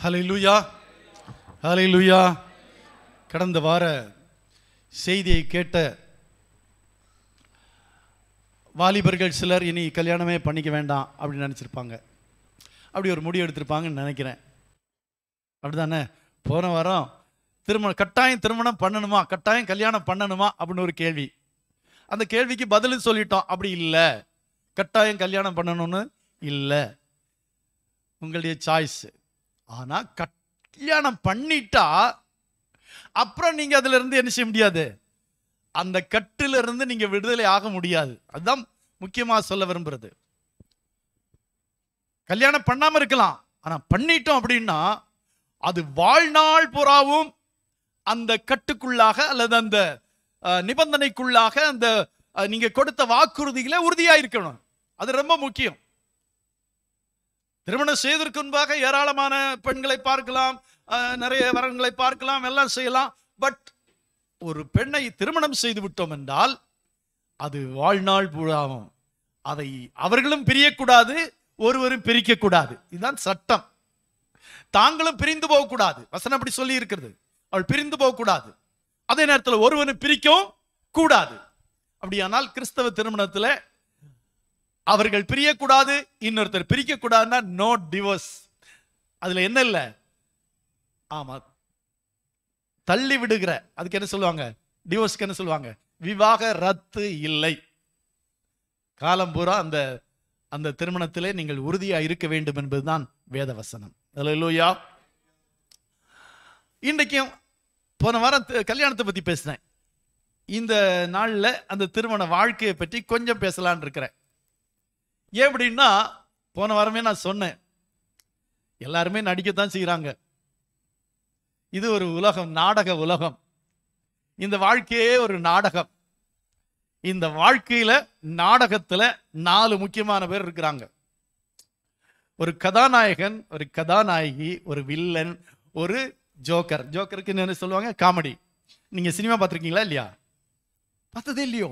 ஹலை லூயா ஹலை லூயா கடந்த வார செய்தியை கேட்ட வாலிபர்கள் சிலர் இனி கல்யாணமே பண்ணிக்க வேண்டாம் அப்படின்னு நினச்சிருப்பாங்க அப்படி ஒரு முடிவு எடுத்திருப்பாங்கன்னு நினைக்கிறேன் அப்படி தானே போன வாரம் திருமணம் கட்டாயம் திருமணம் பண்ணணுமா கட்டாயம் கல்யாணம் பண்ணணுமா அப்படின்னு ஒரு கேள்வி அந்த கேள்விக்கு பதில் சொல்லிட்டோம் அப்படி இல்லை கட்டாயம் கல்யாணம் பண்ணணும்னு இல்லை உங்களுடைய சாய்ஸு ஆனால் கல்யாணம் பண்ணிட்டா அப்புறம் நீங்கள் அதிலிருந்து என்ன செய்ய முடியாது அந்த கட்டிலிருந்து நீங்கள் விடுதலை ஆக முடியாது அதுதான் முக்கியமாக சொல்ல விரும்புறது கல்யாணம் பண்ணாமல் இருக்கலாம் ஆனால் பண்ணிட்டோம் அப்படின்னா அது வாழ்நாள் புறாவும் அந்த கட்டுக்குள்ளாக அல்லது அந்த நிபந்தனைக்குள்ளாக அந்த நீங்கள் கொடுத்த வாக்குறுதிகளை உறுதியாக இருக்கணும் அது ரொம்ப முக்கியம் திருமணம் செய்வதற்கு முன்பாக ஏராளமான பெண்களை பார்க்கலாம் நிறைய வரன்களை பார்க்கலாம் எல்லாம் செய்யலாம் பட் ஒரு பெண்ணை திருமணம் செய்து விட்டோம் என்றால் அது வாழ்நாள் பூழாவும் அதை அவர்களும் பிரியக்கூடாது ஒருவரும் பிரிக்கக்கூடாது இதுதான் சட்டம் தாங்களும் பிரிந்து போகக்கூடாது வசனம் அப்படி சொல்லி இருக்கிறது அவள் பிரிந்து போகக்கூடாது அதே நேரத்தில் ஒருவனை பிரிக்கவும் கூடாது அப்படியானால் கிறிஸ்தவ திருமணத்தில் அவர்கள் பிரியக்கூடாது இன்னொருத்தர் பிரிக்க கூடாதுன்னா நோ டிவோர்ஸ் அதுல என்ன இல்லை ஆமா தள்ளி விடுகிற அதுக்கு என்ன சொல்லுவாங்க டிவோர்ஸ்க்கு என்ன சொல்லுவாங்க விவாக ரத்து இல்லை காலம் பூரா அந்த அந்த திருமணத்திலே நீங்கள் உறுதியா இருக்க வேண்டும் என்பதுதான் வசனம் லூயா இன்றைக்கும் போன வாரம் கல்யாணத்தை பத்தி பேசினேன் இந்த நாளில் அந்த திருமண வாழ்க்கையை பற்றி கொஞ்சம் பேசலான் இருக்கிறேன் ஏன் அப்படின்னா போன வாரமே நான் சொன்னேன் எல்லாருமே நடிக்கத்தான் செய்கிறாங்க இது ஒரு உலகம் நாடக உலகம் இந்த வாழ்க்கையே ஒரு நாடகம் இந்த வாழ்க்கையில நாடகத்துல நாலு முக்கியமான பேர் இருக்கிறாங்க ஒரு கதாநாயகன் ஒரு கதாநாயகி ஒரு வில்லன் ஒரு ஜோக்கர் ஜோக்கருக்கு என்ன சொல்லுவாங்க காமெடி நீங்க சினிமா பார்த்துருக்கீங்களா இல்லையா பார்த்ததே இல்லையோ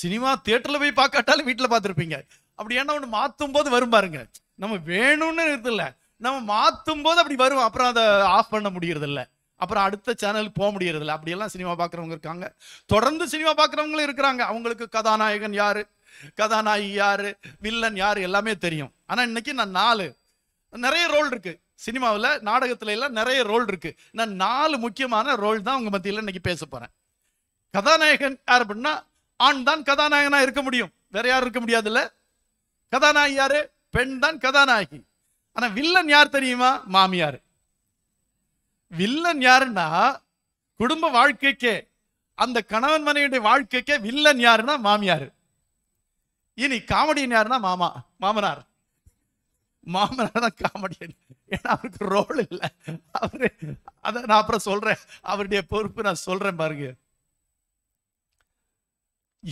சினிமா தியேட்டர்ல போய் பார்க்காட்டாலும் வீட்டில் பார்த்துருப்பீங்க அப்படி என்ன ஒன்று மாற்றும் போது வரும் பாருங்க நம்ம வேணும்னு இல்லை நம்ம மாற்றும் போது அப்படி வரும் அப்புறம் அதை ஆஃப் பண்ண முடியறதில்ல அப்புறம் அடுத்த சேனலுக்கு போக முடியறதில்ல அப்படியெல்லாம் சினிமா பார்க்குறவங்க இருக்காங்க தொடர்ந்து சினிமா பார்க்குறவங்களும் இருக்கிறாங்க அவங்களுக்கு கதாநாயகன் யாரு கதாநாயகி யாரு வில்லன் யாரு எல்லாமே தெரியும் ஆனால் இன்னைக்கு நான் நாலு நிறைய ரோல் இருக்கு சினிமாவில் நாடகத்துல எல்லாம் நிறைய ரோல் இருக்கு நான் நாலு முக்கியமான ரோல் தான் உங்க மத்தியில் இன்னைக்கு பேச போறேன் கதாநாயகன் யார் அப்படின்னா ஆண் தான் கதாநாயகனா இருக்க முடியும் வேற யாரும் இருக்க முடியாது இல்ல கதாநாயகி யாரு பெண் தான் கதாநாயகி ஆனா வில்லன் யார் தெரியுமா மாமியார் வில்லன் யாருன்னா குடும்ப வாழ்க்கைக்கே அந்த கணவன் மனைவியுடைய வாழ்க்கைக்கே வில்லன் யாருன்னா மாமியார் இனி காமெடியன் யாருன்னா மாமா மாமனார் மாமனார் தான் காமெடியன் ஏன்னா அவருக்கு ரோல் இல்லை அவரு அதை நான் அப்புறம் சொல்றேன் அவருடைய பொறுப்பு நான் சொல்றேன் பாருங்க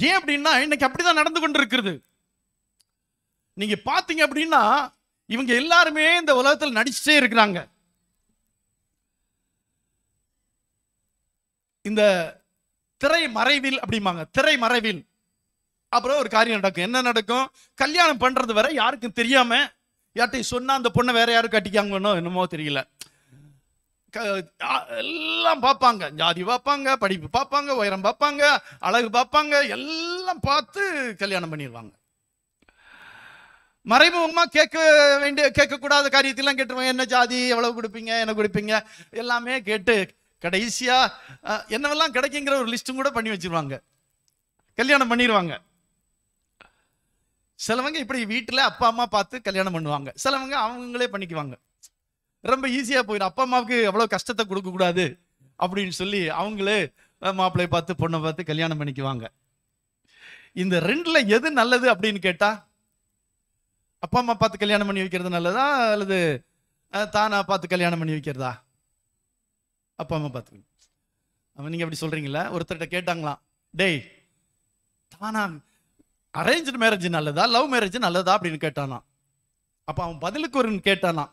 ஏன் அப்படின்னா இன்னைக்கு அப்படிதான் நடந்து கொண்டு இருக்கிறது நீங்க பாத்தீங்க அப்படின்னா இவங்க எல்லாருமே இந்த உலகத்தில் நடிச்சுட்டே இருக்கிறாங்க இந்த திரை மறைவில் அப்படிம்பாங்க திரை மறைவில் அப்புறம் ஒரு காரியம் நடக்கும் என்ன நடக்கும் கல்யாணம் பண்றது வரை யாருக்கும் தெரியாம யார்ட்டையும் சொன்னா அந்த பொண்ணை வேற யாரும் கட்டிக்காங்கன்னோ என்னமோ தெரியல எல்லாம் பார்ப்பாங்க ஜாதி பார்ப்பாங்க படிப்பு பார்ப்பாங்க உயரம் பார்ப்பாங்க அழகு பார்ப்பாங்க எல்லாம் பார்த்து கல்யாணம் பண்ணிடுவாங்க மறைமுகமாக கேட்க வேண்டிய கேட்கக்கூடாத காரியத்தெல்லாம் கேட்டுருவாங்க என்ன ஜாதி எவ்வளவு கொடுப்பீங்க என்ன கொடுப்பீங்க எல்லாமே கேட்டு கடைசியாக என்னவெல்லாம் கிடைக்குங்கிற ஒரு லிஸ்ட்டும் கூட பண்ணி வச்சிருவாங்க கல்யாணம் பண்ணிடுவாங்க சிலவங்க இப்படி வீட்டில் அப்பா அம்மா பார்த்து கல்யாணம் பண்ணுவாங்க சிலவங்க அவங்களே பண்ணிக்குவாங்க ரொம்ப ஈஸியாக போயிடும் அப்பா அம்மாவுக்கு எவ்வளோ கஷ்டத்தை கொடுக்கக்கூடாது அப்படின்னு சொல்லி அவங்களே மாப்பிள்ளையை பார்த்து பொண்ணை பார்த்து கல்யாணம் பண்ணிக்குவாங்க இந்த ரெண்டில் எது நல்லது அப்படின்னு கேட்டால் அப்பா அம்மா பார்த்து கல்யாணம் பண்ணி வைக்கிறது நல்லதா அல்லது தானா பார்த்து கல்யாணம் பண்ணி வைக்கிறதா அப்பா அம்மா பார்த்து அவன் நீங்கள் அப்படி சொல்கிறீங்களா ஒருத்தர்கிட்ட கேட்டாங்களாம் டேய் தானா அரேஞ்சு மேரேஜ் நல்லதா லவ் மேரேஜ் நல்லதா அப்படின்னு கேட்டானா அப்போ அவன் பதிலுக்கு ஒரு கேட்டானா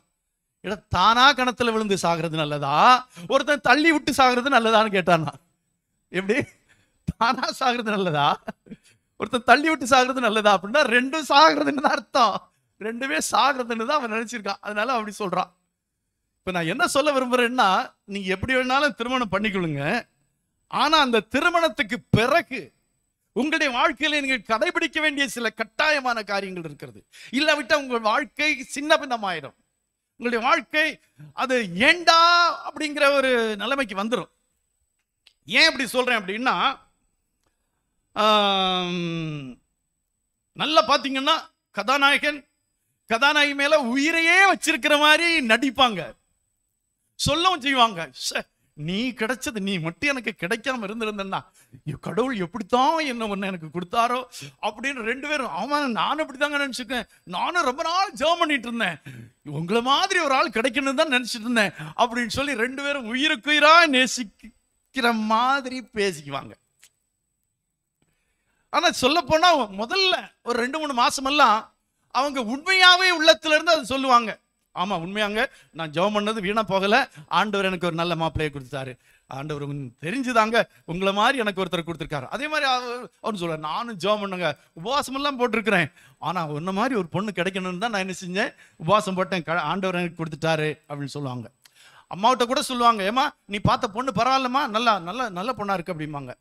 இட தானா கணத்துல விழுந்து சாகிறது நல்லதா ஒருத்தன் தள்ளி விட்டு சாகிறது நல்லதான்னு கேட்டான் எப்படி தானா சாகிறது நல்லதா ஒருத்தன் தள்ளி விட்டு சாகிறது நல்லதா அப்படின்னா ரெண்டும் சாகிறதுன்னு தான் அர்த்தம் ரெண்டுமே சாகிறதுன்னு தான் அவன் நினைச்சிருக்கான் அதனால அப்படி சொல்றான் இப்போ நான் என்ன சொல்ல விரும்புறேன்னா நீங்க எப்படி வேணாலும் திருமணம் பண்ணிக்கொள்ளுங்க ஆனா அந்த திருமணத்துக்கு பிறகு உங்களுடைய வாழ்க்கையில நீங்கள் கடைபிடிக்க வேண்டிய சில கட்டாயமான காரியங்கள் இருக்கிறது இல்லாவிட்டால் உங்கள் வாழ்க்கை சின்ன பின்னமாயிடும் உங்களுடைய வாழ்க்கை அது ஏண்டா அப்படிங்கிற ஒரு நிலைமைக்கு வந்துடும் ஏன் இப்படி சொல்கிறேன் அப்படின்னா நல்லா பார்த்தீங்கன்னா கதாநாயகன் கதாநாயகி மேலே உயிரையே வச்சிருக்கிற மாதிரி நடிப்பாங்க சொல்லவும் செய்வாங்க நீ கிடைச்சது நீ மட்டும் எனக்கு கிடைக்காம இருந்திருந்தா கடவுள் எப்படித்தான் என்ன ஒன்று எனக்கு கொடுத்தாரோ அப்படின்னு ரெண்டு பேரும் ஆமாம் நானும் அப்படிதாங்க நினச்சிருக்கேன் நானும் ரொம்ப நாள் ஜெபம் பண்ணிட்டு இருந்தேன் உங்களை மாதிரி ஒரு ஆள் கிடைக்கணும் தான் நினச்சிட்டு இருந்தேன் அப்படின்னு சொல்லி ரெண்டு பேரும் உயிருக்குயிரா நேசிக்கிற மாதிரி பேசிக்குவாங்க ஆனால் சொல்ல போனால் முதல்ல ஒரு ரெண்டு மூணு மாசமெல்லாம் அவங்க உண்மையாவே உள்ளத்துல இருந்து அதை சொல்லுவாங்க ஆமாம் உண்மையாங்க நான் ஜெபம் பண்ணது வீணாக போகலை ஆண்டவர் எனக்கு ஒரு நல்ல மாப்பிள்ளையை கொடுத்தாரு ஆண்டவர் தெரிஞ்சுதாங்க உங்களை மாதிரி எனக்கு ஒருத்தர் கொடுத்துருக்காரு அதே மாதிரி அவனு சொல்ல நானும் ஜெபம் பண்ணுங்க உபவாசமெல்லாம் போட்டிருக்கிறேன் ஆனால் உன்ன மாதிரி ஒரு பொண்ணு கிடைக்கணும்னு தான் நான் என்ன செஞ்சேன் உபவாசம் போட்டேன் ஆண்டவர் எனக்கு கொடுத்துட்டாரு அப்படின்னு சொல்லுவாங்க அம்மாவிட்ட கூட சொல்லுவாங்க ஏமா நீ பார்த்த பொண்ணு பரவாயில்லம்மா நல்லா நல்ல நல்ல பொண்ணாக இருக்கு அப்படிம்பாங்க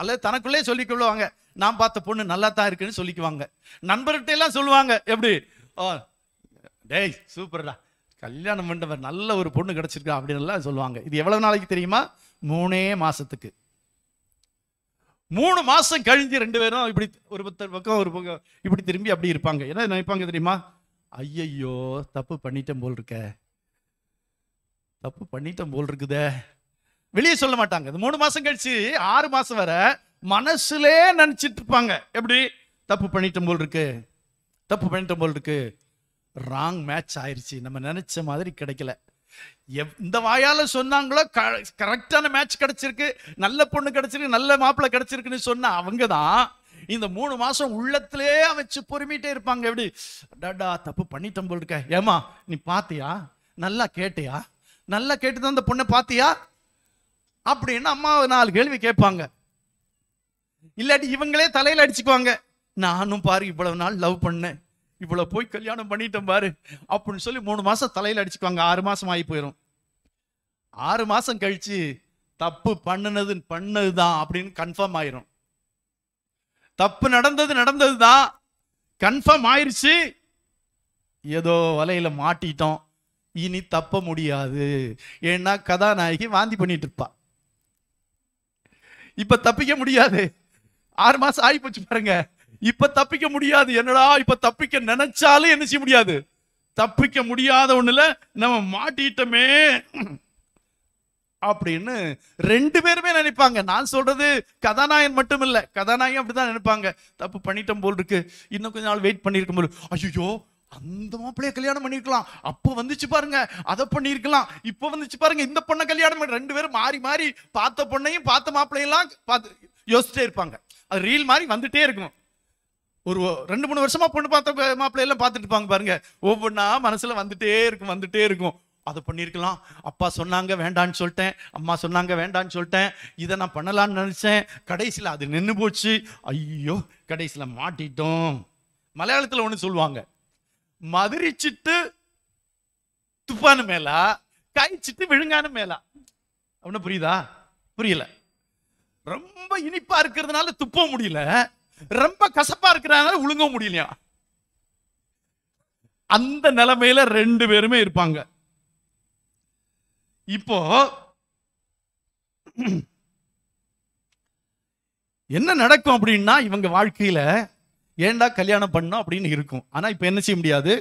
அல்லது தனக்குள்ளே சொல்லிக்கொள்ளுவாங்க நான் பார்த்த பொண்ணு நல்லா தான் இருக்குன்னு சொல்லிக்குவாங்க நண்பர்கிட்ட எல்லாம் சொல்லுவாங்க எப்படி டேய் சூப்பர்டா கல்யாணம் மண்டபம் நல்ல ஒரு பொண்ணு கிடச்சிருக்கா அப்படின்னு சொல்லுவாங்க இது எவ்வளவு நாளைக்கு தெரியுமா மூணே மாசத்துக்கு மூணு மாசம் கழிஞ்சு ரெண்டு பேரும் இப்படி ஒரு பக்கம் ஒரு பக்கம் இப்படி திரும்பி அப்படி இருப்பாங்க என்ன நினைப்பாங்க தெரியுமா ஐயையோ தப்பு பண்ணிட்டேன் போல் இருக்க தப்பு பண்ணிட்டேன் போல் இருக்குதே வெளியே சொல்ல மாட்டாங்க இது மூணு மாசம் கழிச்சு ஆறு மாசம் வர மனசுலே நினைச்சிட்டு இருப்பாங்க எப்படி தப்பு பண்ணிட்டோம் போல் இருக்கு தப்பு பண்ணிட்டோம் போல் இருக்கு ராங் மேட்ச் ஆயிடுச்சு நம்ம நினச்ச மாதிரி கிடைக்கல எந்த வாயால் சொன்னாங்களோ க கரெக்டான மேட்ச் கிடச்சிருக்கு நல்ல பொண்ணு கிடச்சிருக்கு நல்ல மாப்பிள்ளை கிடச்சிருக்குன்னு சொன்ன அவங்க தான் இந்த மூணு மாதம் உள்ளத்திலே வச்சு பொறுமிட்டே இருப்பாங்க எப்படி டாடா தப்பு பண்ணிட்டோம் போல் இருக்க ஏமா நீ பாத்தியா நல்லா கேட்டியா நல்லா கேட்டு தான் இந்த பொண்ணை பாத்தியா அப்படின்னு அம்மாவை நாலு கேள்வி கேட்பாங்க இல்லாட்டி இவங்களே தலையில் அடிச்சுக்குவாங்க நானும் பாரு இவ்வளவு நாள் லவ் பண்ணேன் இவ்வளோ போய் கல்யாணம் பண்ணிட்டோம் பாரு அப்படின்னு சொல்லி மூணு மாதம் தலையில் அடிச்சுக்குவாங்க ஆறு மாதம் ஆகி போயிடும் ஆறு மாதம் கழித்து தப்பு பண்ணினது பண்ணது தான் அப்படின்னு கன்ஃபார்ம் ஆயிரும் தப்பு நடந்தது நடந்தது தான் கன்ஃபார்ம் ஆயிடுச்சு ஏதோ வலையில் மாட்டிட்டோம் இனி தப்ப முடியாது ஏன்னா கதாநாயகி வாந்தி பண்ணிட்டு இருப்பா இப்ப தப்பிக்க முடியாது ஆறு மாசம் ஆகி போச்சு பாருங்க இப்ப தப்பிக்க முடியாது என்னடா இப்ப தப்பிக்க நினைச்சாலும் என்ன செய்ய முடியாது தப்பிக்க முடியாத ஒண்ணுல நம்ம மாட்டிட்டோமே அப்படின்னு ரெண்டு பேருமே நினைப்பாங்க நான் சொல்றது கதாநாயகன் மட்டும் இல்லை கதாநாயகன் அப்படிதான் நினைப்பாங்க தப்பு பண்ணிட்டோம் போல் இருக்கு இன்னும் கொஞ்ச நாள் வெயிட் பண்ணிருக்கும் போது ஐயோ அந்த மாப்பிள்ளைய கல்யாணம் பண்ணிருக்கலாம் அப்போ வந்துச்சு பாருங்க அதை பண்ணிருக்கலாம் இப்போ வந்துச்சு பாருங்க இந்த பொண்ணை கல்யாணம் பண்ணி ரெண்டு பேரும் மாறி மாறி பார்த்த பொண்ணையும் பார்த்த மாப்பிள்ளையெல்லாம் பார்த்து யோசிச்சிட்டே இருப்பாங்க அது ரீல் மாதிரி வந்துட்டே இருக்கும் ஒரு ரெண்டு மூணு வருஷமா பொண்ணு பார்த்த மாப்பிள்ளை எல்லாம் பார்த்துட்டு பாங்க பாருங்க ஒவ்வொன்றா மனசுல வந்துட்டே இருக்கும் வந்துட்டே இருக்கும் அதை பண்ணியிருக்கலாம் அப்பா சொன்னாங்க வேண்டான்னு சொல்லிட்டேன் அம்மா சொன்னாங்க வேண்டான்னு சொல்லிட்டேன் இதை நான் பண்ணலான்னு நினச்சேன் கடைசியில் அது நின்று போச்சு ஐயோ கடைசியில் மாட்டிட்டோம் மலையாளத்தில் ஒன்று சொல்லுவாங்க மதுரிச்சிட்டு துப்பானு மேலா காய்ச்சிட்டு விழுங்கானு மேலா அப்படின்னு புரியுதா புரியல ரொம்ப இனிப்பா இருக்கிறதுனால துப்ப முடியல ரொம்ப கசப்பா இருக்கிறனால ஒழுங்க முடியலையா அந்த நிலைமையில ரெண்டு பேருமே இருப்பாங்க இப்போ என்ன நடக்கும் அப்படின்னா இவங்க வாழ்க்கையில ஏண்டா கல்யாணம் பண்ணும் அப்படின்னு இருக்கும் ஆனா இப்ப என்ன செய்ய முடியாது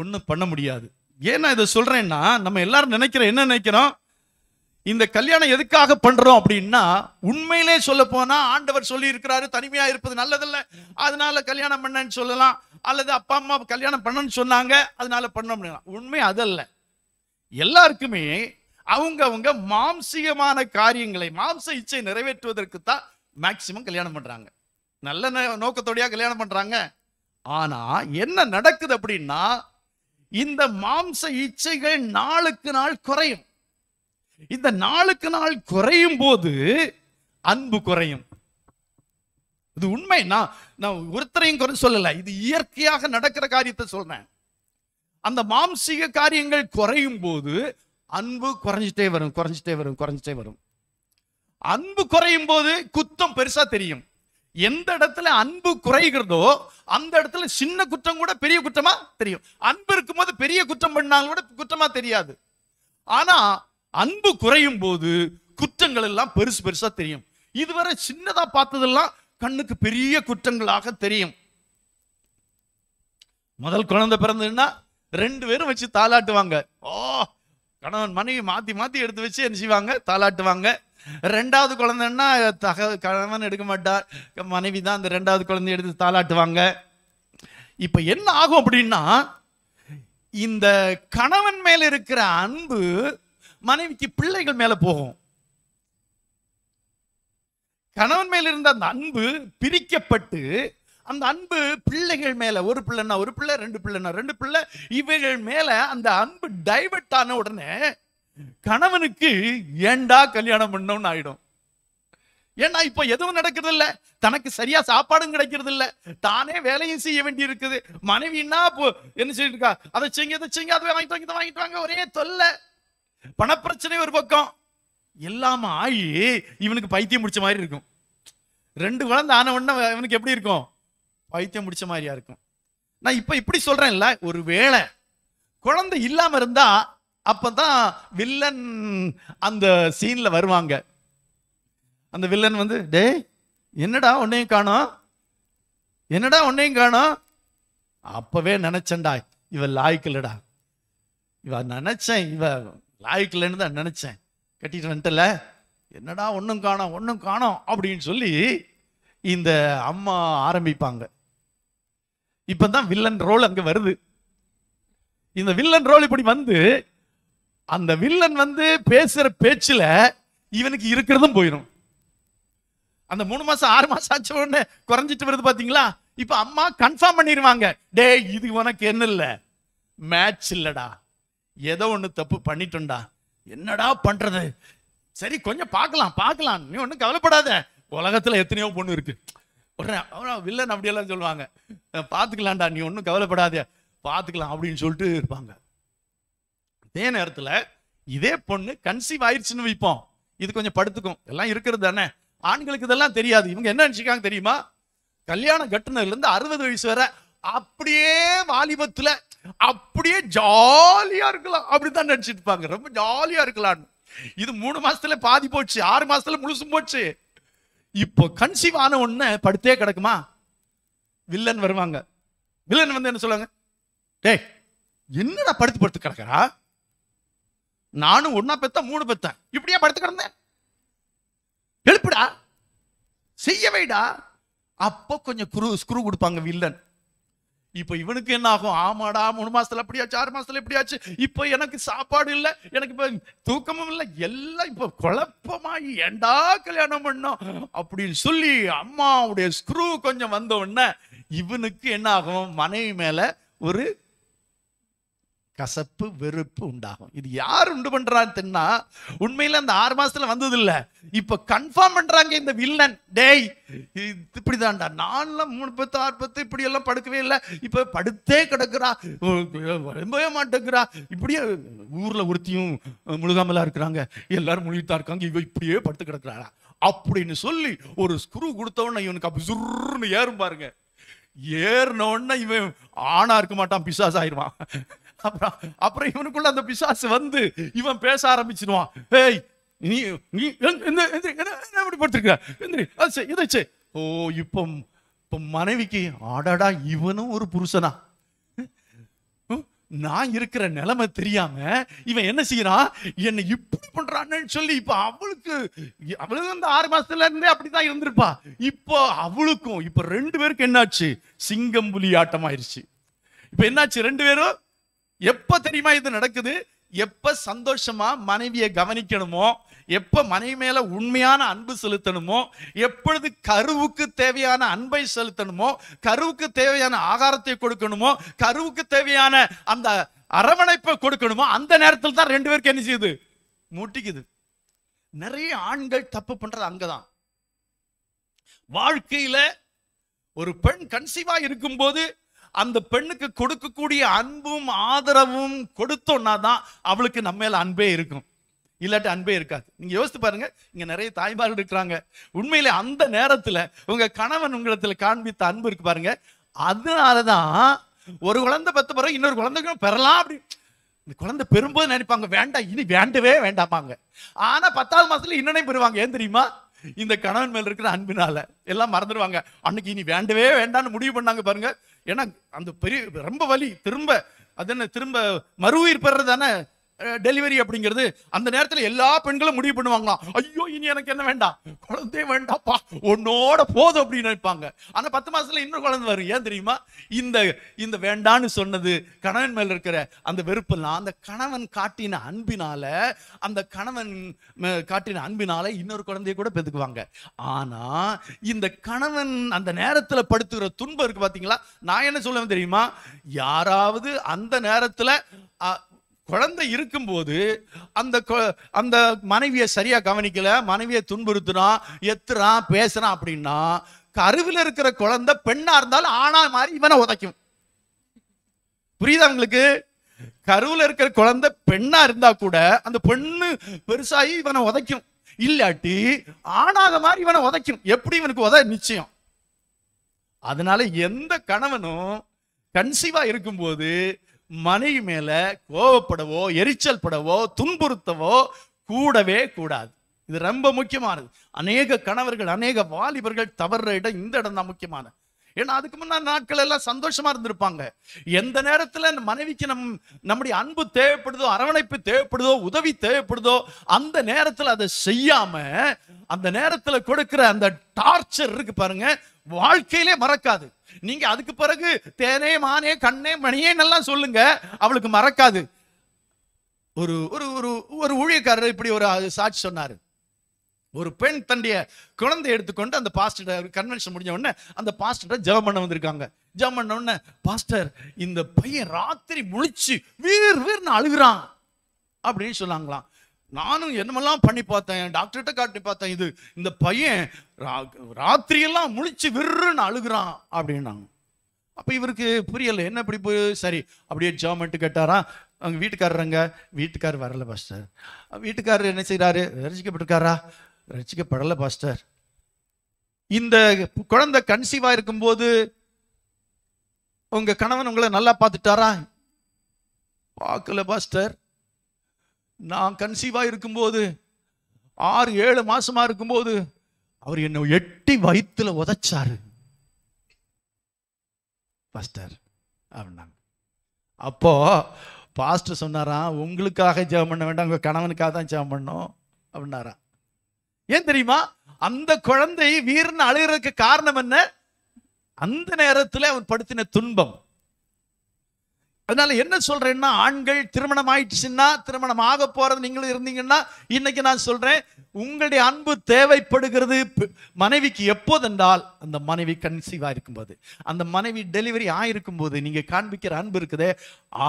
ஒண்ணும் பண்ண முடியாது ஏன்னா இதை சொல்றேன்னா நம்ம எல்லாரும் நினைக்கிற என்ன நினைக்கிறோம் இந்த கல்யாணம் எதுக்காக பண்றோம் அப்படின்னா உண்மையிலே சொல்ல போனா ஆண்டவர் சொல்லி இருக்கிறாரு தனிமையா இருப்பது நல்லதில்ல அதனால கல்யாணம் பண்ணன்னு சொல்லலாம் அல்லது அப்பா அம்மா கல்யாணம் பண்ணன்னு சொன்னாங்க அதனால பண்ணோம் உண்மை அதல்ல எல்லாருக்குமே அவங்க அவங்க மாம்சிகமான காரியங்களை மாம்ச இச்சை நிறைவேற்றுவதற்கு தான் மேக்சிமம் கல்யாணம் பண்றாங்க நல்ல நோக்கத்தோடையா கல்யாணம் பண்றாங்க ஆனா என்ன நடக்குது அப்படின்னா இந்த மாம்ச இச்சைகள் நாளுக்கு நாள் குறையும் இந்த நாளுக்கு நாள் குறையும் போது அன்பு குறையும் இது உண்மை நான் நான் ஒருத்தரையும் குறை சொல்லலை இது இயற்கையாக நடக்கிற காரியத்தை சொல்றேன் அந்த மாம்சீக காரியங்கள் குறையும் போது அன்பு குறைஞ்சிட்டே வரும் குறைஞ்சிட்டே வரும் குறைஞ்சிட்டே வரும் அன்பு குறையும் போது குத்தம் பெருசா தெரியும் எந்த இடத்துல அன்பு குறைகிறதோ அந்த இடத்துல சின்ன குற்றம் கூட பெரிய குற்றமா தெரியும் அன்பு இருக்கும்போது பெரிய குற்றம் பண்ணாலும் கூட குற்றமா தெரியாது ஆனா அன்பு குறையும் போது குற்றங்கள் எல்லாம் பெருசு பெருசா தெரியும் இதுவரை சின்னதா பார்த்ததெல்லாம் கண்ணுக்கு பெரிய குற்றங்களாக தெரியும் முதல் குழந்தை பிறந்ததுன்னா ரெண்டு பேரும் வச்சு தாளாட்டுவாங்க ஓ கணவன் மனைவி மாத்தி மாத்தி எடுத்து வச்சு என்ன செய்வாங்க தாளாட்டுவாங்க ரெண்டாவது குழந்தைன்னா தக கணவன் எடுக்க மாட்டார் மனைவி தான் அந்த ரெண்டாவது குழந்தைய எடுத்து தாளாட்டுவாங்க இப்ப என்ன ஆகும் அப்படின்னா இந்த கணவன் மேல இருக்கிற அன்பு மனைவிக்கு பிள்ளைகள் மேல போகும் கணவன் மேல இருந்த அந்த அன்பு பிரிக்கப்பட்டு அந்த அன்பு பிள்ளைகள் மேல ஒரு பிள்ளைன்னா ஒரு பிள்ளை ரெண்டு பிள்ளைன்னா ரெண்டு பிள்ளை இவைகள் மேல அந்த அன்பு டைவர்ட் ஆன உடனே கணவனுக்கு ஏண்டா கல்யாணம் பண்ணோம்னு ஆயிடும் ஏன்னா இப்போ எதுவும் நடக்கிறது இல்ல தனக்கு சரியா சாப்பாடும் கிடைக்கிறது இல்ல தானே வேலையும் செய்ய வேண்டி இருக்குது மனைவின்னா என்ன சொல்லிட்டு இருக்கா அதை செஞ்சு அதை செஞ்சு அதை வாங்கிட்டு வாங்க வாங்கிட்டு வாங்க ஒரே தொல்லை பணப்பிரச்சனை ஒரு பக்கம் எல்லாம ஆகி இவனுக்கு பைத்தியம் முடிச்ச மாதிரி இருக்கும் ரெண்டு குழந்தை ஆன உடனே இவனுக்கு எப்படி இருக்கும் பைத்தியம் முடிச்ச மாதிரியா இருக்கும் நான் இப்போ இப்படி சொல்றேன்ல ஒரு வேளை குழந்தை இல்லாம இருந்தா அப்பதான் வில்லன் அந்த சீன்ல வருவாங்க அந்த வில்லன் வந்து டே என்னடா உன்னையும் காணும் என்னடா உன்னையும் காணும் அப்பவே நினைச்சண்டா இவ லாய்க்கலடா இவ நினைச்சேன் இவ லாய்க்கலன்னு தான் நினச்சேன் கட்டிட்டு வந்துட்டல என்னடா ஒன்றும் காணோம் ஒன்றும் காணோம் அப்படின்னு சொல்லி இந்த அம்மா ஆரம்பிப்பாங்க இப்போ தான் வில்லன் ரோல் அங்கே வருது இந்த வில்லன் ரோல் இப்படி வந்து அந்த வில்லன் வந்து பேசுகிற பேச்சில் இவனுக்கு இருக்கிறதும் போயிடும் அந்த மூணு மாசம் ஆறு மாசம் ஆச்ச உடனே குறைஞ்சிட்டு வருது பாத்தீங்களா இப்ப அம்மா கன்ஃபார்ம் பண்ணிடுவாங்க டே இது உனக்கு என்ன இல்லை மேட்ச் இல்லடா ஏதோ ஒன்று தப்பு பண்ணிட்டுண்டா என்னடா பண்ணுறது சரி கொஞ்சம் பார்க்கலாம் பார்க்கலாம் நீ ஒன்றும் கவலைப்படாத உலகத்தில் எத்தனையோ பொண்ணு இருக்கு உடனே வில்லன் அப்படியெல்லாம் சொல்லுவாங்க பார்த்துக்கலாம்டா நீ ஒன்றும் கவலைப்படாத பார்த்துக்கலாம் அப்படின்னு சொல்லிட்டு இருப்பாங்க அதே நேரத்தில் இதே பொண்ணு கன்சீவ் ஆயிடுச்சுன்னு வைப்போம் இது கொஞ்சம் படுத்துக்கும் எல்லாம் இருக்கிறது தானே ஆண்களுக்கு இதெல்லாம் தெரியாது இவங்க என்ன நினச்சிக்காங்க தெரியுமா கல்யாணம் கட்டுனதுலேருந்து அறுபது வயசு வரை அப்படியே வாலிபத்துல அப்படியே ஜாலியா இருக்கலாம் அப்படித்தான் நினைச்சிட்டு இருப்பாங்க ரொம்ப ஜாலியா இருக்கலாம்னு இது மூணு மாசத்துல பாதி போச்சு ஆறு மாசத்துல முழுசும் போச்சு இப்போ கன்சீவ் ஆன உடனே படுத்தே கிடக்குமா வில்லன் வருவாங்க வில்லன் வந்து என்ன சொல்லுவாங்க டேய் என்னடா படுத்து படுத்து கிடக்குறா நானும் ஒன்னா பெத்த மூணு பெத்தேன் இப்படியா படுத்து கிடந்தேன் எழுப்புடா செய்யவேடா அப்போ கொஞ்சம் குரு ஸ்க்ரூ கொடுப்பாங்க வில்லன் இப்போ இவனுக்கு என்ன ஆகும் ஆமாடா மூணு மாசத்துல அப்படியாச்சு ஆறு மாசத்துல எப்படியாச்சு இப்போ எனக்கு சாப்பாடு இல்லை எனக்கு இப்போ தூக்கமும் இல்லை எல்லாம் இப்போ குழப்பமாகி ஏண்டா கல்யாணம் பண்ணோம் அப்படின்னு சொல்லி அம்மாவுடைய ஸ்க்ரூ கொஞ்சம் வந்த உடனே இவனுக்கு என்ன ஆகும் மனைவி மேல ஒரு கசப்பு வெறுப்பு உண்டாகும் இது யார் உண்டு தென்னா உண்மையில அந்த ஆறு மாசத்துல வந்தது இல்ல இப்ப கன்ஃபார்ம் பண்றாங்க இந்த வில்லன் டேய் இப்படிதான்டா நான்லாம் மூணு பத்து ஆறு பத்து இப்படி எல்லாம் படுக்கவே இல்லை இப்ப படுத்தே கிடக்குறா ரொம்பவே மாட்டேங்கிறா இப்படியே ஊர்ல ஒருத்தியும் முழுகாமலா இருக்கிறாங்க எல்லாரும் முழுகிட்டா இருக்காங்க இவ இப்படியே படுத்து கிடக்குறாரா அப்படின்னு சொல்லி ஒரு ஸ்க்ரூ கொடுத்தவன இவனுக்கு அப்படி சுருன்னு ஏறும் பாருங்க ஏறினோடனே இவன் ஆணா இருக்க மாட்டான் பிசாஸ் ஆயிடுவான் அப்புறம் அப்புறம் இவனுக்குள்ள அந்த பிசாசு வந்து இவன் பேச ஆரம்பிச்சிடுவான் ஏய் நீ நீ எப்படி படுத்திருக்க இதை செய் ஓ இப்போ இப்போ மனைவிக்கு ஆடாடா இவனும் ஒரு புருஷனா நான் இருக்கிற நிலைமை தெரியாம இவன் என்ன செய்யறான் என்னை இப்படி பண்றான்னு சொல்லி இப்ப அவளுக்கு அவளுக்கு அந்த ஆறு மாசத்துல இருந்தே அப்படித்தான் இருந்திருப்பா இப்போ அவளுக்கும் இப்ப ரெண்டு பேருக்கு என்னாச்சு சிங்கம் புலி ஆட்டம் ஆயிடுச்சு இப்ப என்னாச்சு ரெண்டு பேரும் எப்ப தெரியுமா இது நடக்குது எப்ப சந்தோஷமா மனைவியை கவனிக்கணுமோ எப்ப மனைவி மேல உண்மையான அன்பு செலுத்தணுமோ எப்பொழுது கருவுக்கு தேவையான அன்பை செலுத்தணுமோ கருவுக்கு தேவையான ஆகாரத்தை கொடுக்கணுமோ கருவுக்கு தேவையான அந்த அரவணைப்பை கொடுக்கணுமோ அந்த நேரத்தில் தான் ரெண்டு பேருக்கு என்ன செய்யுது முட்டிக்குது நிறைய ஆண்கள் தப்பு பண்றது அங்கதான் வாழ்க்கையில ஒரு பெண் கன்சீவா இருக்கும்போது அந்த பெண்ணுக்கு கொடுக்கக்கூடிய அன்பும் ஆதரவும் கொடுத்தோன்னா தான் அவளுக்கு நம்ம மேல அன்பே இருக்கும் இல்லாட்டி அன்பே இருக்காது நீங்க யோசித்து பாருங்க இங்க நிறைய தாய்மார்கள் இருக்கிறாங்க உண்மையிலே அந்த நேரத்துல உங்க கணவன் உங்களிடத்துல காண்பித்த அன்பு இருக்கு பாருங்க அதனாலதான் ஒரு குழந்தை பத்து பிறகு இன்னொரு குழந்தைக்கும் பெறலாம் அப்படி இந்த குழந்தை பெறும்போது நினைப்பாங்க வேண்டாம் இனி வேண்டவே வேண்டாமாங்க ஆனா பத்தாவது மாசத்துல இன்னொன்னு பெறுவாங்க ஏன் தெரியுமா இந்த கணவன் மேல் இருக்கிற அன்பினால எல்லாம் மறந்துடுவாங்க அன்னைக்கு இனி வேண்டவே வேண்டாம்னு முடிவு பண்ணாங்க பாருங்க ஏன்னா அந்த பெரிய ரொம்ப வலி திரும்ப அது என்ன திரும்ப மறு உயிர் பெறது தானே டெலிவரி அப்படிங்கிறது அந்த நேரத்தில் எல்லா பெண்களும் முடிவு பண்ணுவாங்களாம் ஐயோ இனி எனக்கு என்ன வேண்டாம் குழந்தையே வேண்டாம்ப்பா உன்னோட போதும் அப்படின்னு நினைப்பாங்க ஆனால் பத்து மாதத்தில் இன்னொரு குழந்தை வரும் ஏன் தெரியுமா இந்த இந்த வேண்டான்னு சொன்னது கணவன் மேல் இருக்கிற அந்த வெறுப்பெல்லாம் அந்த கணவன் காட்டின அன்பினால அந்த கணவன் காட்டின அன்பினால இன்னொரு குழந்தைய கூட பெற்றுக்குவாங்க ஆனால் இந்த கணவன் அந்த நேரத்தில் படுத்துகிற துன்பம் இருக்கு பார்த்தீங்களா நான் என்ன சொல்லுவேன் தெரியுமா யாராவது அந்த நேரத்தில் குழந்தை இருக்கும்போது அந்த அந்த மனைவியை சரியாக கவனிக்கல மனைவியை துன்புறுத்துறான் எத்துறான் பேசுறான் அப்படின்னா கருவில் இருக்கிற குழந்தை பெண்ணா இருந்தாலும் ஆணா மாதிரி இவனை உதைக்கும் புரியுதா உங்களுக்கு கருவில் இருக்கிற குழந்தை பெண்ணா இருந்தா கூட அந்த பெண்ணு பெருசாகி இவனை உதைக்கும் இல்லாட்டி ஆணாத மாதிரி இவனை உதைக்கும் எப்படி இவனுக்கு உத நிச்சயம் அதனால எந்த கணவனும் கன்சீவா இருக்கும்போது மனைவி மேல கோவப்படவோ எரிச்சல் படவோ துன்புறுத்தவோ கூடவே கூடாது இது ரொம்ப முக்கியமானது அநேக கணவர்கள் அநேக வாலிபர்கள் தவறுற இடம் இந்த இடம் தான் முக்கியமானது ஏன்னா அதுக்கு முன்னாடி நாட்கள் எல்லாம் சந்தோஷமா இருந்திருப்பாங்க எந்த நேரத்துல மனைவிக்கு நம் நம்முடைய அன்பு தேவைப்படுதோ அரவணைப்பு தேவைப்படுதோ உதவி தேவைப்படுதோ அந்த நேரத்துல அதை செய்யாம அந்த நேரத்துல கொடுக்கிற அந்த டார்ச்சர் இருக்கு பாருங்க வாழ்க்கையிலே மறக்காது நீங்க அதுக்கு பிறகு தேனே மானே கண்ணே மணியே நல்லா சொல்லுங்க அவளுக்கு மறக்காது ஒரு ஒரு ஒரு ஊழியக்காரர் இப்படி ஒரு சாட்சி சொன்னாரு ஒரு பெண் தன்னுடைய குழந்தை எடுத்துக்கொண்டு அந்த பாஸ்டர் கன்வென்ஷன் முடிஞ்ச உடனே அந்த பாஸ்டர் ஜெபம் பண்ண வந்திருக்காங்க ஜெபம் பண்ண உடனே பாஸ்டர் இந்த பையன் ராத்திரி முழிச்சு வீர் வீர்னு அழுகுறான் அப்படின்னு சொன்னாங்களாம் நானும் என்னமெல்லாம் பண்ணி பார்த்தேன் டாக்டர்கிட்ட காட்டி பார்த்தேன் இது இந்த பையன் ராத்திரியெல்லாம் முழிச்சு விற்றுன்னு அழுகுறான் அப்படின்னாங்க அப்போ இவருக்கு புரியலை என்ன இப்படி போய் சரி அப்படியே ஜெபமெண்ட்டு கேட்டாரா அவங்க வீட்டுக்காரங்க வீட்டுக்கார் வரல பாஸ்டர் வீட்டுக்காரர் என்ன செய்கிறாரு ரசிக்கப்பட்டிருக்காரா ரசிக்கப்படலை பாஸ்டர் இந்த குழந்தை கன்சீவாக இருக்கும்போது உங்கள் கணவன் உங்களை நல்லா பார்த்துட்டாரா பார்க்கல பாஸ்டர் நான் கன்சீவாக இருக்கும்போது ஆறு ஏழு மாசமா இருக்கும்போது அவர் என்னை எட்டி வயிற்றுல உதைச்சாரு பாஸ்டர் அப்படின்னாங்க அப்போ பாஸ்டர் சொன்னாராம் உங்களுக்காக ஜெபம் பண்ண வேண்டாம் உங்கள் கணவனுக்காக தான் ஜெபம் பண்ணோம் அப்படின்னாரா ஏன் தெரியுமா அந்த குழந்தை வீர்னு அழுகிறதுக்கு காரணம் என்ன அந்த நேரத்தில் அவன் படுத்தின துன்பம் அதனால என்ன சொல்றேன்னா ஆண்கள் திருமணம் ஆயிடுச்சுன்னா திருமணம் ஆக போறது நீங்களும் இருந்தீங்கன்னா இன்னைக்கு நான் சொல்றேன் உங்களுடைய அன்பு தேவைப்படுகிறது மனைவிக்கு எப்போது என்றால் அந்த மனைவி கன்சீவா இருக்கும்போது அந்த மனைவி டெலிவரி ஆயிருக்கும் போது நீங்க காண்பிக்கிற அன்பு இருக்குதே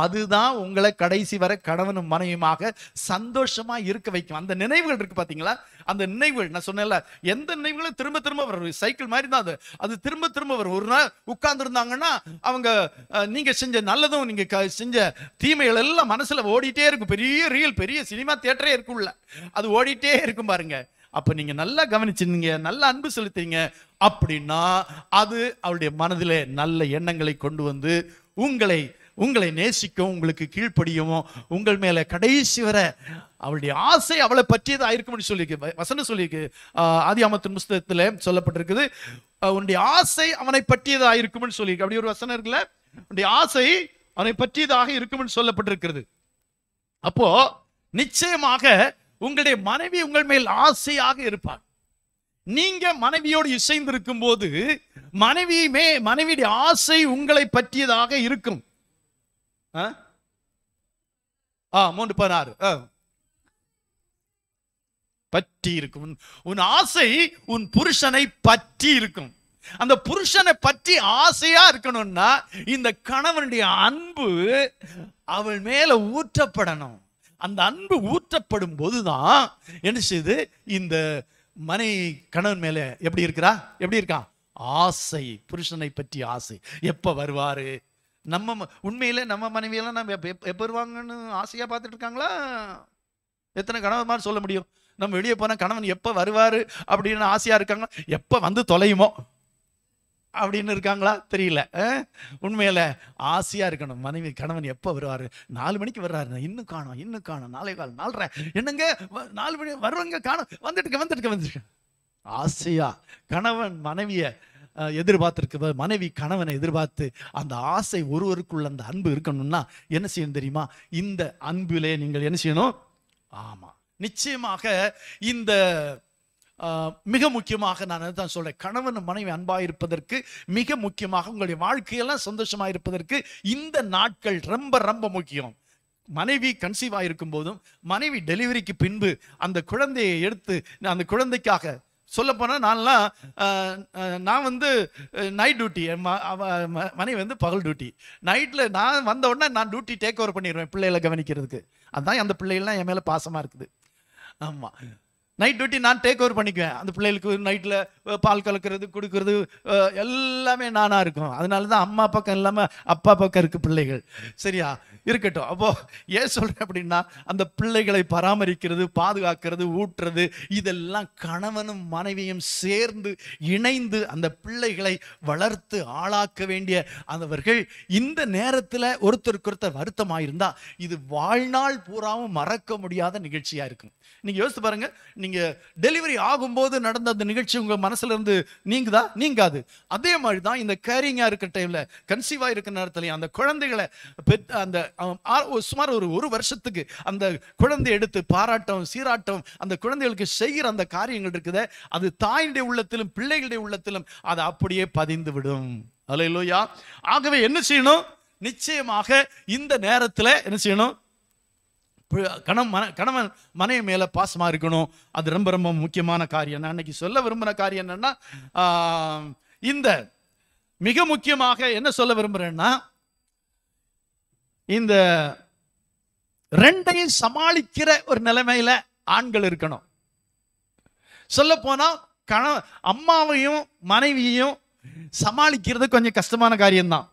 அதுதான் உங்களை கடைசி வர கணவனும் மனைவியுமாக சந்தோஷமா இருக்க வைக்கும் அந்த நினைவுகள் இருக்கு பாத்தீங்களா அந்த நினைவுகள் நான் சொன்னேன்ல எந்த நினைவுகளும் திரும்ப திரும்ப வரும் சைக்கிள் மாதிரி தான் அது அது திரும்ப திரும்ப வரும் ஒரு நாள் இருந்தாங்கன்னா அவங்க நீங்க செஞ்ச நல்லதும் நீங்க செஞ்ச தீமைகள் எல்லாம் மனசுல ஓடிட்டே இருக்கும் பெரிய ரீல் பெரிய சினிமா தியேட்டரே இருக்கும்ல அது ஓடிட்டே இருக்கும் பாருங்க அப்ப நீங்க நல்லா கவனிச்சிருந்தீங்க நல்ல அன்பு செலுத்தீங்க அப்படின்னா அது அவளுடைய மனதில நல்ல எண்ணங்களை கொண்டு வந்து உங்களை உங்களை நேசிக்கவும் உங்களுக்கு கீழ்ப்படியும் உங்கள் மேல கடைசி வர அவளுடைய ஆசை அவளை பற்றியதாக இருக்கும்னு சொல்லியிருக்கு வசனம் சொல்லியிருக்கு ஆதி அமத்தின் புஸ்தகத்துல சொல்லப்பட்டிருக்குது உன்னுடைய ஆசை அவனை பற்றியதா இருக்கும்னு சொல்லியிருக்கு அப்படி ஒரு வசனம் இருக்குல்ல உன்னுடைய ஆசை அவனை பற்றியதாக இருக்கும் என்று சொல்லப்பட்டிருக்கிறது அப்போ நிச்சயமாக உங்களுடைய மனைவி உங்கள் மேல் ஆசையாக இருப்பார் நீங்க மனைவியோடு இசைந்திருக்கும் போது மனைவியுமே மனைவியுடைய ஆசை உங்களை பற்றியதாக இருக்கும் ஆ மூன்று பதினாறு பற்றி இருக்கும் உன் ஆசை உன் புருஷனை பற்றி இருக்கும் அந்த புருஷனை பற்றி ஆசையா இருக்கணும்னா இந்த கணவனுடைய அன்பு அவள் மேல ஊற்றப்படணும் அந்த அன்பு ஊற்றப்படும் போதுதான் என்ன செய்யுது இந்த மனை கணவன் மேல எப்படி இருக்கிறா எப்படி இருக்கா ஆசை புருஷனை பற்றி ஆசை எப்ப வருவாரு நம்ம உண்மையில நம்ம மனைவியெல்லாம் நம்ம எப்போ வருவாங்கன்னு ஆசையா பார்த்துட்டு இருக்காங்களா எத்தனை கணவன் மாதிரி சொல்ல முடியும் நம்ம வெளியே போனால் கணவன் எப்போ வருவார் அப்படின்னு ஆசையாக இருக்காங்க எப்போ வந்து தொலையுமோ அப்படின்னு இருக்காங்களா தெரியல உண்மையில ஆசையாக இருக்கணும் மனைவி கணவன் எப்போ வருவாரு நாலு மணிக்கு வர்றாரு இன்னும் காணும் இன்னும் காணும் நாளை கால் நாலு என்னங்க நாலு மணி வருவாங்க காணும் வந்துட்டு வந்துட்டு வந்துட்டு ஆசையா கணவன் மனைவியை எதிர்பார்த்துருக்கு மனைவி கணவனை எதிர்பார்த்து அந்த ஆசை ஒருவருக்குள்ள அந்த அன்பு இருக்கணும்னா என்ன செய்யணும் தெரியுமா இந்த அன்பிலே நீங்கள் என்ன செய்யணும் ஆமாம் நிச்சயமாக இந்த மிக முக்கியமாக நான் தான் சொல்கிறேன் கணவன் மனைவி அன்பாக இருப்பதற்கு மிக முக்கியமாக உங்களுடைய வாழ்க்கையெல்லாம் சந்தோஷமாக இருப்பதற்கு இந்த நாட்கள் ரொம்ப ரொம்ப முக்கியம் மனைவி கன்சீவ் ஆகிருக்கும் போதும் மனைவி டெலிவரிக்கு பின்பு அந்த குழந்தையை எடுத்து அந்த குழந்தைக்காக சொல்லப்போனால் நான்லாம் நான் வந்து நைட் டியூட்டி மனைவி வந்து பகல் டியூட்டி நைட்டில் நான் வந்த உடனே நான் டியூட்டி டேக் ஓவர் பண்ணிடுவேன் பிள்ளைகளை கவனிக்கிறதுக்கு அதுதான் அந்த பிள்ளைகள்லாம் என் மேலே பாசமாக இருக்குது ஆமாம் நைட் டியூட்டி நான் டேக் ஓவர் பண்ணிக்குவேன் அந்த பிள்ளைகளுக்கு நைட்டில் பால் கலக்கிறது கொடுக்கறது எல்லாமே நானாக இருக்கும் அதனால தான் அம்மா பக்கம் இல்லாமல் அப்பா பக்கம் இருக்கு பிள்ளைகள் சரியா இருக்கட்டும் அப்போது ஏன் சொல்கிறேன் அப்படின்னா அந்த பிள்ளைகளை பராமரிக்கிறது பாதுகாக்கிறது ஊட்டுறது இதெல்லாம் கணவனும் மனைவியும் சேர்ந்து இணைந்து அந்த பிள்ளைகளை வளர்த்து ஆளாக்க வேண்டிய அந்தவர்கள் இந்த நேரத்தில் ஒருத்தருக்கு ஒருத்தர் வருத்தமாக இருந்தால் இது வாழ்நாள் பூராவும் மறக்க முடியாத நிகழ்ச்சியாக இருக்கும் நீங்கள் யோசித்து பாருங்கள் நீங்கள் நீங்கள் டெலிவரி ஆகும்போது நடந்த அந்த நிகழ்ச்சி உங்கள் இருந்து நீங்குதா நீங்காது அதே மாதிரி தான் இந்த கேரிங்காக இருக்கிற டைமில் கன்சீவாக இருக்கிற நேரத்துலையும் அந்த குழந்தைகளை அந்த சுமார் ஒரு ஒரு வருஷத்துக்கு அந்த குழந்தை எடுத்து பாராட்டம் சீராட்டம் அந்த குழந்தைகளுக்கு செய்கிற அந்த காரியங்கள் இருக்குத அது தாயினுடைய உள்ளத்திலும் பிள்ளைகளுடைய உள்ளத்திலும் அது அப்படியே பதிந்து விடும் அலையிலோயா ஆகவே என்ன செய்யணும் நிச்சயமாக இந்த நேரத்தில் என்ன செய்யணும் கணம் மன கணவன் மனைவி மேலே பாசமாக இருக்கணும் அது ரொம்ப ரொம்ப முக்கியமான காரியம் நான் அன்னைக்கு சொல்ல விரும்புகிற காரியம் என்னென்னா இந்த மிக முக்கியமாக என்ன சொல்ல விரும்புகிறேன்னா இந்த ரெண்டையும் சமாளிக்கிற ஒரு நிலைமையில் ஆண்கள் இருக்கணும் சொல்ல போனால் கண அம்மாவையும் மனைவியையும் சமாளிக்கிறது கொஞ்சம் கஷ்டமான காரியம்தான்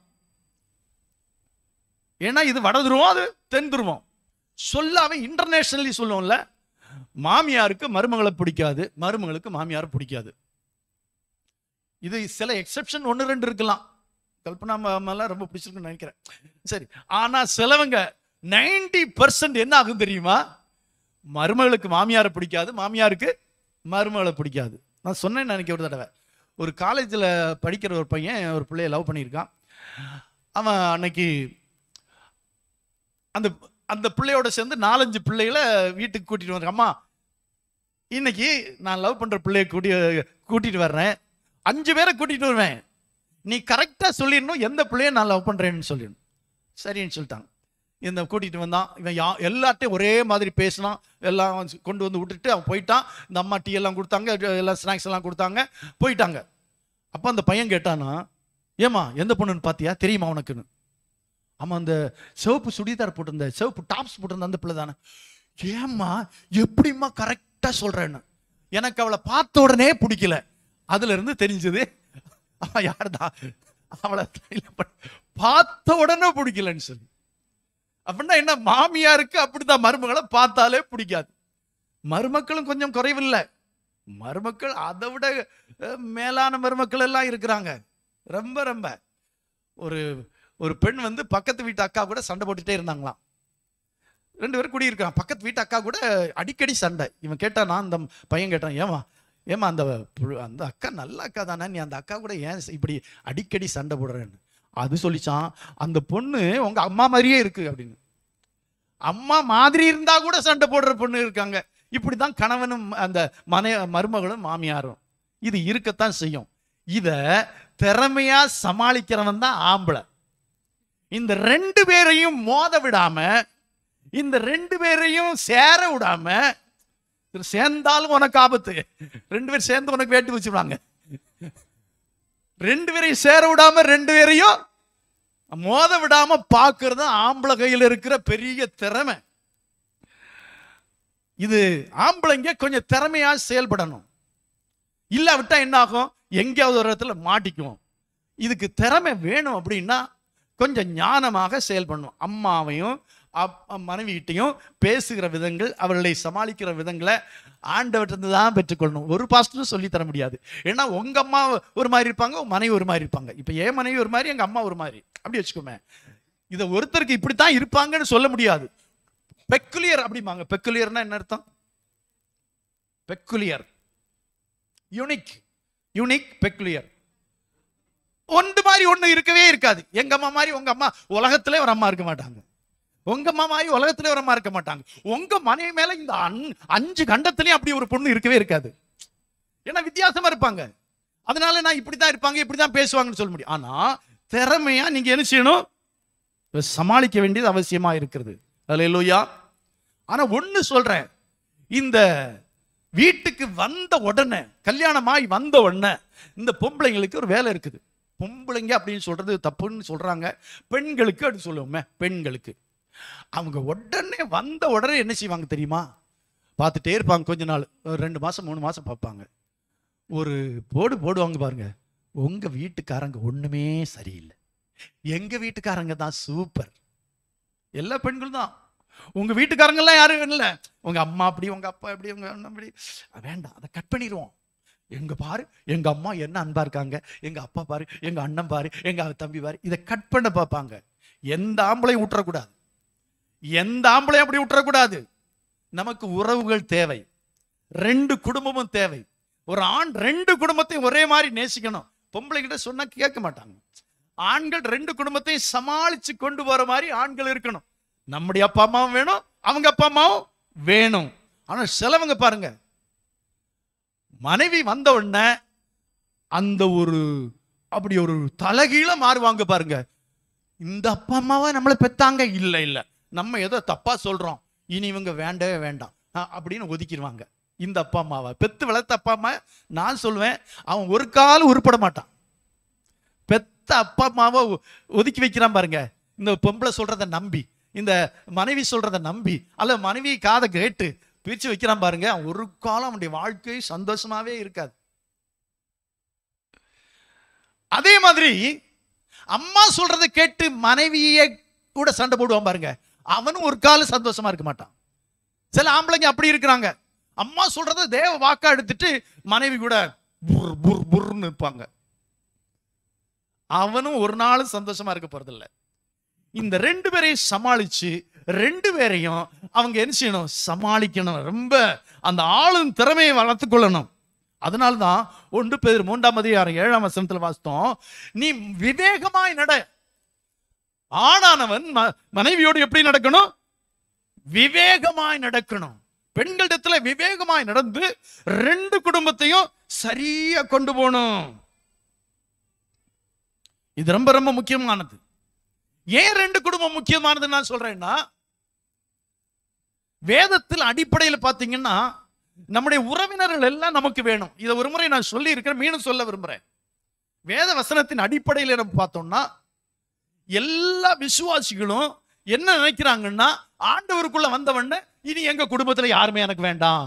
ஏன்னா இது வட துருவம் அது தென் துருவம் சொல்லாமல் இன்டர்நேஷ்னலி சொல்லுவோம்ல மாமியாருக்கு மருமகளை பிடிக்காது மருமகளுக்கு மாமியாரை பிடிக்காது இது சில எக்ஸப்ஷன் ஒன்று ரெண்டு இருக்கலாம் கல்பனா மாமெல்லாம் ரொம்ப பிடிச்சிருக்குன்னு நினைக்கிறேன் சரி ஆனால் சிலவங்க நைன்டி பர்சன்ட் என்ன ஆகும் தெரியுமா மருமகளுக்கு மாமியாரை பிடிக்காது மாமியாருக்கு மருமகளை பிடிக்காது நான் சொன்னேன் நினைக்க ஒரு தடவை ஒரு காலேஜில் படிக்கிற ஒரு பையன் ஒரு பிள்ளைய லவ் பண்ணியிருக்கான் அவன் அன்னைக்கு அந்த அந்த பிள்ளையோட சேர்ந்து நாலஞ்சு பிள்ளைகளை வீட்டுக்கு கூட்டிட்டு வந்தேன் அம்மா இன்னைக்கு நான் லவ் பண்ற பிள்ளைய கூட்டி கூட்டிட்டு வர்றேன் அஞ்சு பேரை கூட்டிட்டு வருவேன் நீ கரெக்டாக சொல்லிடணும் எந்த பிள்ளைய நான் லவ் பண்ணுறேன்னு சொல்லிடணும் சரின்னு சொல்லிட்டாங்க இந்த கூட்டிகிட்டு வந்தான் இவன் யா எல்லார்ட்டையும் ஒரே மாதிரி பேசினான் எல்லாம் கொண்டு வந்து விட்டுட்டு அவன் போயிட்டான் இந்த அம்மா டீ எல்லாம் கொடுத்தாங்க எல்லாம் ஸ்நாக்ஸ் எல்லாம் கொடுத்தாங்க போயிட்டாங்க அப்போ அந்த பையன் கேட்டானா ஏமா எந்த பொண்ணுன்னு பார்த்தியா தெரியுமா உனக்குன்னு ஆமாம் அந்த சிவப்பு சுடிதார் போட்டிருந்த சிவப்பு டாப்ஸ் போட்டிருந்த அந்த பிள்ளை தானே ஏம்மா எப்படிம்மா கரெக்டாக சொல்கிறேன்னு எனக்கு அவளை பார்த்த உடனே பிடிக்கல அதுலேருந்து தெரிஞ்சது அவன் யார் தான் அவளை பார்த்த உடனே பிடிக்கலன்னு சொல்லி அப்படின்னா என்ன மாமியாருக்கு தான் மருமகளை பார்த்தாலே பிடிக்காது மருமக்களும் கொஞ்சம் குறைவில்லை மருமக்கள் அதை விட மேலான மருமக்கள் எல்லாம் இருக்கிறாங்க ரொம்ப ரொம்ப ஒரு ஒரு பெண் வந்து பக்கத்து வீட்டு அக்கா கூட சண்டை போட்டுகிட்டே இருந்தாங்களாம் ரெண்டு பேரும் குடியிருக்கிறான் பக்கத்து வீட்டு அக்கா கூட அடிக்கடி சண்டை இவன் கேட்டான் நான் அந்த பையன் கேட்டான் ஏமா ஏமா அந்த அந்த அக்கா நல்ல அக்கா தானே நீ அந்த அக்கா கூட ஏன் இப்படி அடிக்கடி சண்டை போடுறேன்னு அது சொல்லிச்சான் அந்த பொண்ணு உங்கள் அம்மா மாதிரியே இருக்கு அப்படின்னு அம்மா மாதிரி இருந்தால் கூட சண்டை போடுற பொண்ணு இருக்காங்க இப்படி தான் கணவனும் அந்த மனை மருமகளும் மாமியாரும் இது இருக்கத்தான் செய்யும் இதை திறமையாக சமாளிக்கிறவன் தான் ஆம்பளை இந்த ரெண்டு பேரையும் மோத விடாம இந்த ரெண்டு பேரையும் சேர விடாம சேர்ந்தாலும் உனக்கு ஆபத்து ரெண்டு பேர் சேர்ந்து உனக்கு வேட்டி வச்சுடுவாங்க ரெண்டு பேரையும் சேர விடாம ரெண்டு பேரையும் மோத விடாம பார்க்கறது ஆம்பளை கையில் இருக்கிற பெரிய திறமை இது ஆம்பளைங்க கொஞ்சம் திறமையா செயல்படணும் இல்லாவிட்டா என்ன ஆகும் எங்கேயாவது ஒரு இடத்துல மாட்டிக்குவோம் இதுக்கு திறமை வேணும் அப்படின்னா கொஞ்சம் ஞானமாக செயல் பண்ணும் அம்மாவையும் மனைவிகிட்டையும் பேசுகிற விதங்கள் அவர்களை சமாளிக்கிற விதங்களை ஆண்டவற்றிருந்து தான் பெற்றுக்கொள்ளணும் ஒரு பாஸ்டரும் சொல்லித்தர முடியாது ஏன்னா உங்கள் அம்மா ஒரு மாதிரி இருப்பாங்க உங்கள் மனைவி ஒரு மாதிரி இருப்பாங்க இப்போ என் மனைவி ஒரு மாதிரி எங்கள் அம்மா ஒரு மாதிரி அப்படி வச்சுக்கோமே இதை ஒருத்தருக்கு இப்படித்தான் இருப்பாங்கன்னு சொல்ல முடியாது பெக்குலியர் அப்படிம்பாங்க பெக்குலியர்னா என்ன அர்த்தம் பெக்குலியர் யூனிக் யூனிக் பெக்குலியர் ஒன்று மாதிரி ஒன்று இருக்கவே இருக்காது எங்க அம்மா மாதிரி உங்க அம்மா உலகத்திலே ஒரு அம்மா இருக்க மாட்டாங்க உங்க அம்மா மாதிரி உலகத்திலே ஒரு அம்மா இருக்க மாட்டாங்க உங்க மனைவி மேல இந்த அஞ்சு கண்டத்துலேயும் அப்படி ஒரு பொண்ணு இருக்கவே இருக்காது ஏன்னா வித்தியாசமா இருப்பாங்க அதனால நான் இப்படி தான் இருப்பாங்க இப்படி தான் பேசுவாங்கன்னு சொல்ல முடியும் ஆனா திறமையா நீங்க என்ன செய்யணும் சமாளிக்க வேண்டியது அவசியமா இருக்கிறது அதில் இல்லையா ஆனா ஒன்று சொல்றேன் இந்த வீட்டுக்கு வந்த உடனே கல்யாணமாய் வந்த உடனே இந்த பொம்பளைங்களுக்கு ஒரு வேலை இருக்குது பொம்பளைங்க அப்படின்னு சொல்கிறது தப்புன்னு சொல்கிறாங்க பெண்களுக்கு அப்படி சொல்லுவோமே பெண்களுக்கு அவங்க உடனே வந்த உடனே என்ன செய்வாங்க தெரியுமா பார்த்துட்டே இருப்பாங்க கொஞ்ச நாள் ரெண்டு மாதம் மூணு மாதம் பார்ப்பாங்க ஒரு போடு போடுவாங்க பாருங்க உங்கள் வீட்டுக்காரங்க ஒன்றுமே சரியில்லை எங்கள் வீட்டுக்காரங்க தான் சூப்பர் எல்லா பெண்களும் தான் உங்கள் வீட்டுக்காரங்கெல்லாம் யாரும் இல்லை உங்கள் அம்மா அப்படி உங்கள் அப்பா எப்படி உங்கள் அண்ணன் அப்படி வேண்டாம் அதை கட் பண்ணிடுவோம் எங்க பாரு எங்க அம்மா என்ன அன்பா இருக்காங்க எங்க அப்பா பாரு எங்க அண்ணன் பாரு எங்க தம்பி பாரு இதை கட் பண்ண பார்ப்பாங்க எந்த ஆம்பளையும் விட்டுறக்கூடாது எந்த ஆம்பளையும் அப்படி விட்டுறக்கூடாது நமக்கு உறவுகள் தேவை ரெண்டு குடும்பமும் தேவை ஒரு ஆண் ரெண்டு குடும்பத்தையும் ஒரே மாதிரி நேசிக்கணும் பொம்பளை கிட்ட சொன்னா கேட்க மாட்டாங்க ஆண்கள் ரெண்டு குடும்பத்தையும் சமாளிச்சு கொண்டு போற மாதிரி ஆண்கள் இருக்கணும் நம்முடைய அப்பா அம்மாவும் வேணும் அவங்க அப்பா அம்மாவும் வேணும் ஆனா சிலவங்க பாருங்க மனைவி வந்த உடனே அந்த ஒரு அப்படி ஒரு தலகீழ மாறுவாங்க பாருங்க இந்த அப்பா அம்மாவை நம்மளை பெத்தாங்க இல்லை இல்லை நம்ம ஏதோ தப்பாக சொல்கிறோம் இனி இவங்க வேண்டவே வேண்டாம் அப்படின்னு ஒதுக்கிடுவாங்க இந்த அப்பா அம்மாவை பெத்து வளர்த்த அப்பா அம்மா நான் சொல்லுவேன் அவன் ஒரு காலம் உருப்பட மாட்டான் பெத்த அப்பா அம்மாவை ஒதுக்கி வைக்கிறான் பாருங்க இந்த பொம்பளை சொல்கிறத நம்பி இந்த மனைவி சொல்கிறத நம்பி அல்ல மனைவி காதை கேட்டு பிரித்து வைக்கிறான் பாருங்க ஒரு காலம் அவனுடைய வாழ்க்கை சந்தோஷமாவே இருக்காது அதே மாதிரி அம்மா சொல்றதை கேட்டு மனைவியே கூட சண்டை போடுவான் பாருங்க அவனும் ஒரு காலம் சந்தோஷமா இருக்க மாட்டான் சில ஆம்பளைங்க அப்படி இருக்கிறாங்க அம்மா சொல்றத தேவ வாக்கா எடுத்துட்டு மனைவி கூட புர் புர் புர்னு இருப்பாங்க அவனும் ஒரு நாளும் சந்தோஷமா இருக்க போறதில்லை இந்த ரெண்டு பேரையும் சமாளிச்சு ரெண்டு பேரையும் அவங்க என்ன செய்யணும் சமாளிக்கணும் ரொம்ப அந்த ஆளும் திறமையை வளர்த்து கொள்ளணும் அதனால்தான் ஒன்று பேர் மூன்றாம் அதிகாரம் ஏழாம் வசனத்தில் வாசித்தோம் நீ விவேகமாய் நட ஆணானவன் மனைவியோடு எப்படி நடக்கணும் விவேகமாய் நடக்கணும் பெண்களிடத்துல விவேகமாய் நடந்து ரெண்டு குடும்பத்தையும் சரியா கொண்டு போகணும் இது ரொம்ப ரொம்ப முக்கியமானது ஏன் ரெண்டு குடும்பம் முக்கியமானது நான் சொல்றேன்னா வேதத்தில் அடிப்படையில் பார்த்தீங்கன்னா நம்முடைய உறவினர்கள் எல்லாம் நமக்கு வேணும் இதை ஒரு முறை நான் சொல்லி இருக்கிறேன் மீண்டும் சொல்ல விரும்புகிறேன் வேத வசனத்தின் அடிப்படையில் நம்ம பார்த்தோம்னா எல்லா விசுவாசிகளும் என்ன நினைக்கிறாங்கன்னா ஆண்டவருக்குள்ள வந்தவன இனி எங்க குடும்பத்துல யாருமே எனக்கு வேண்டாம்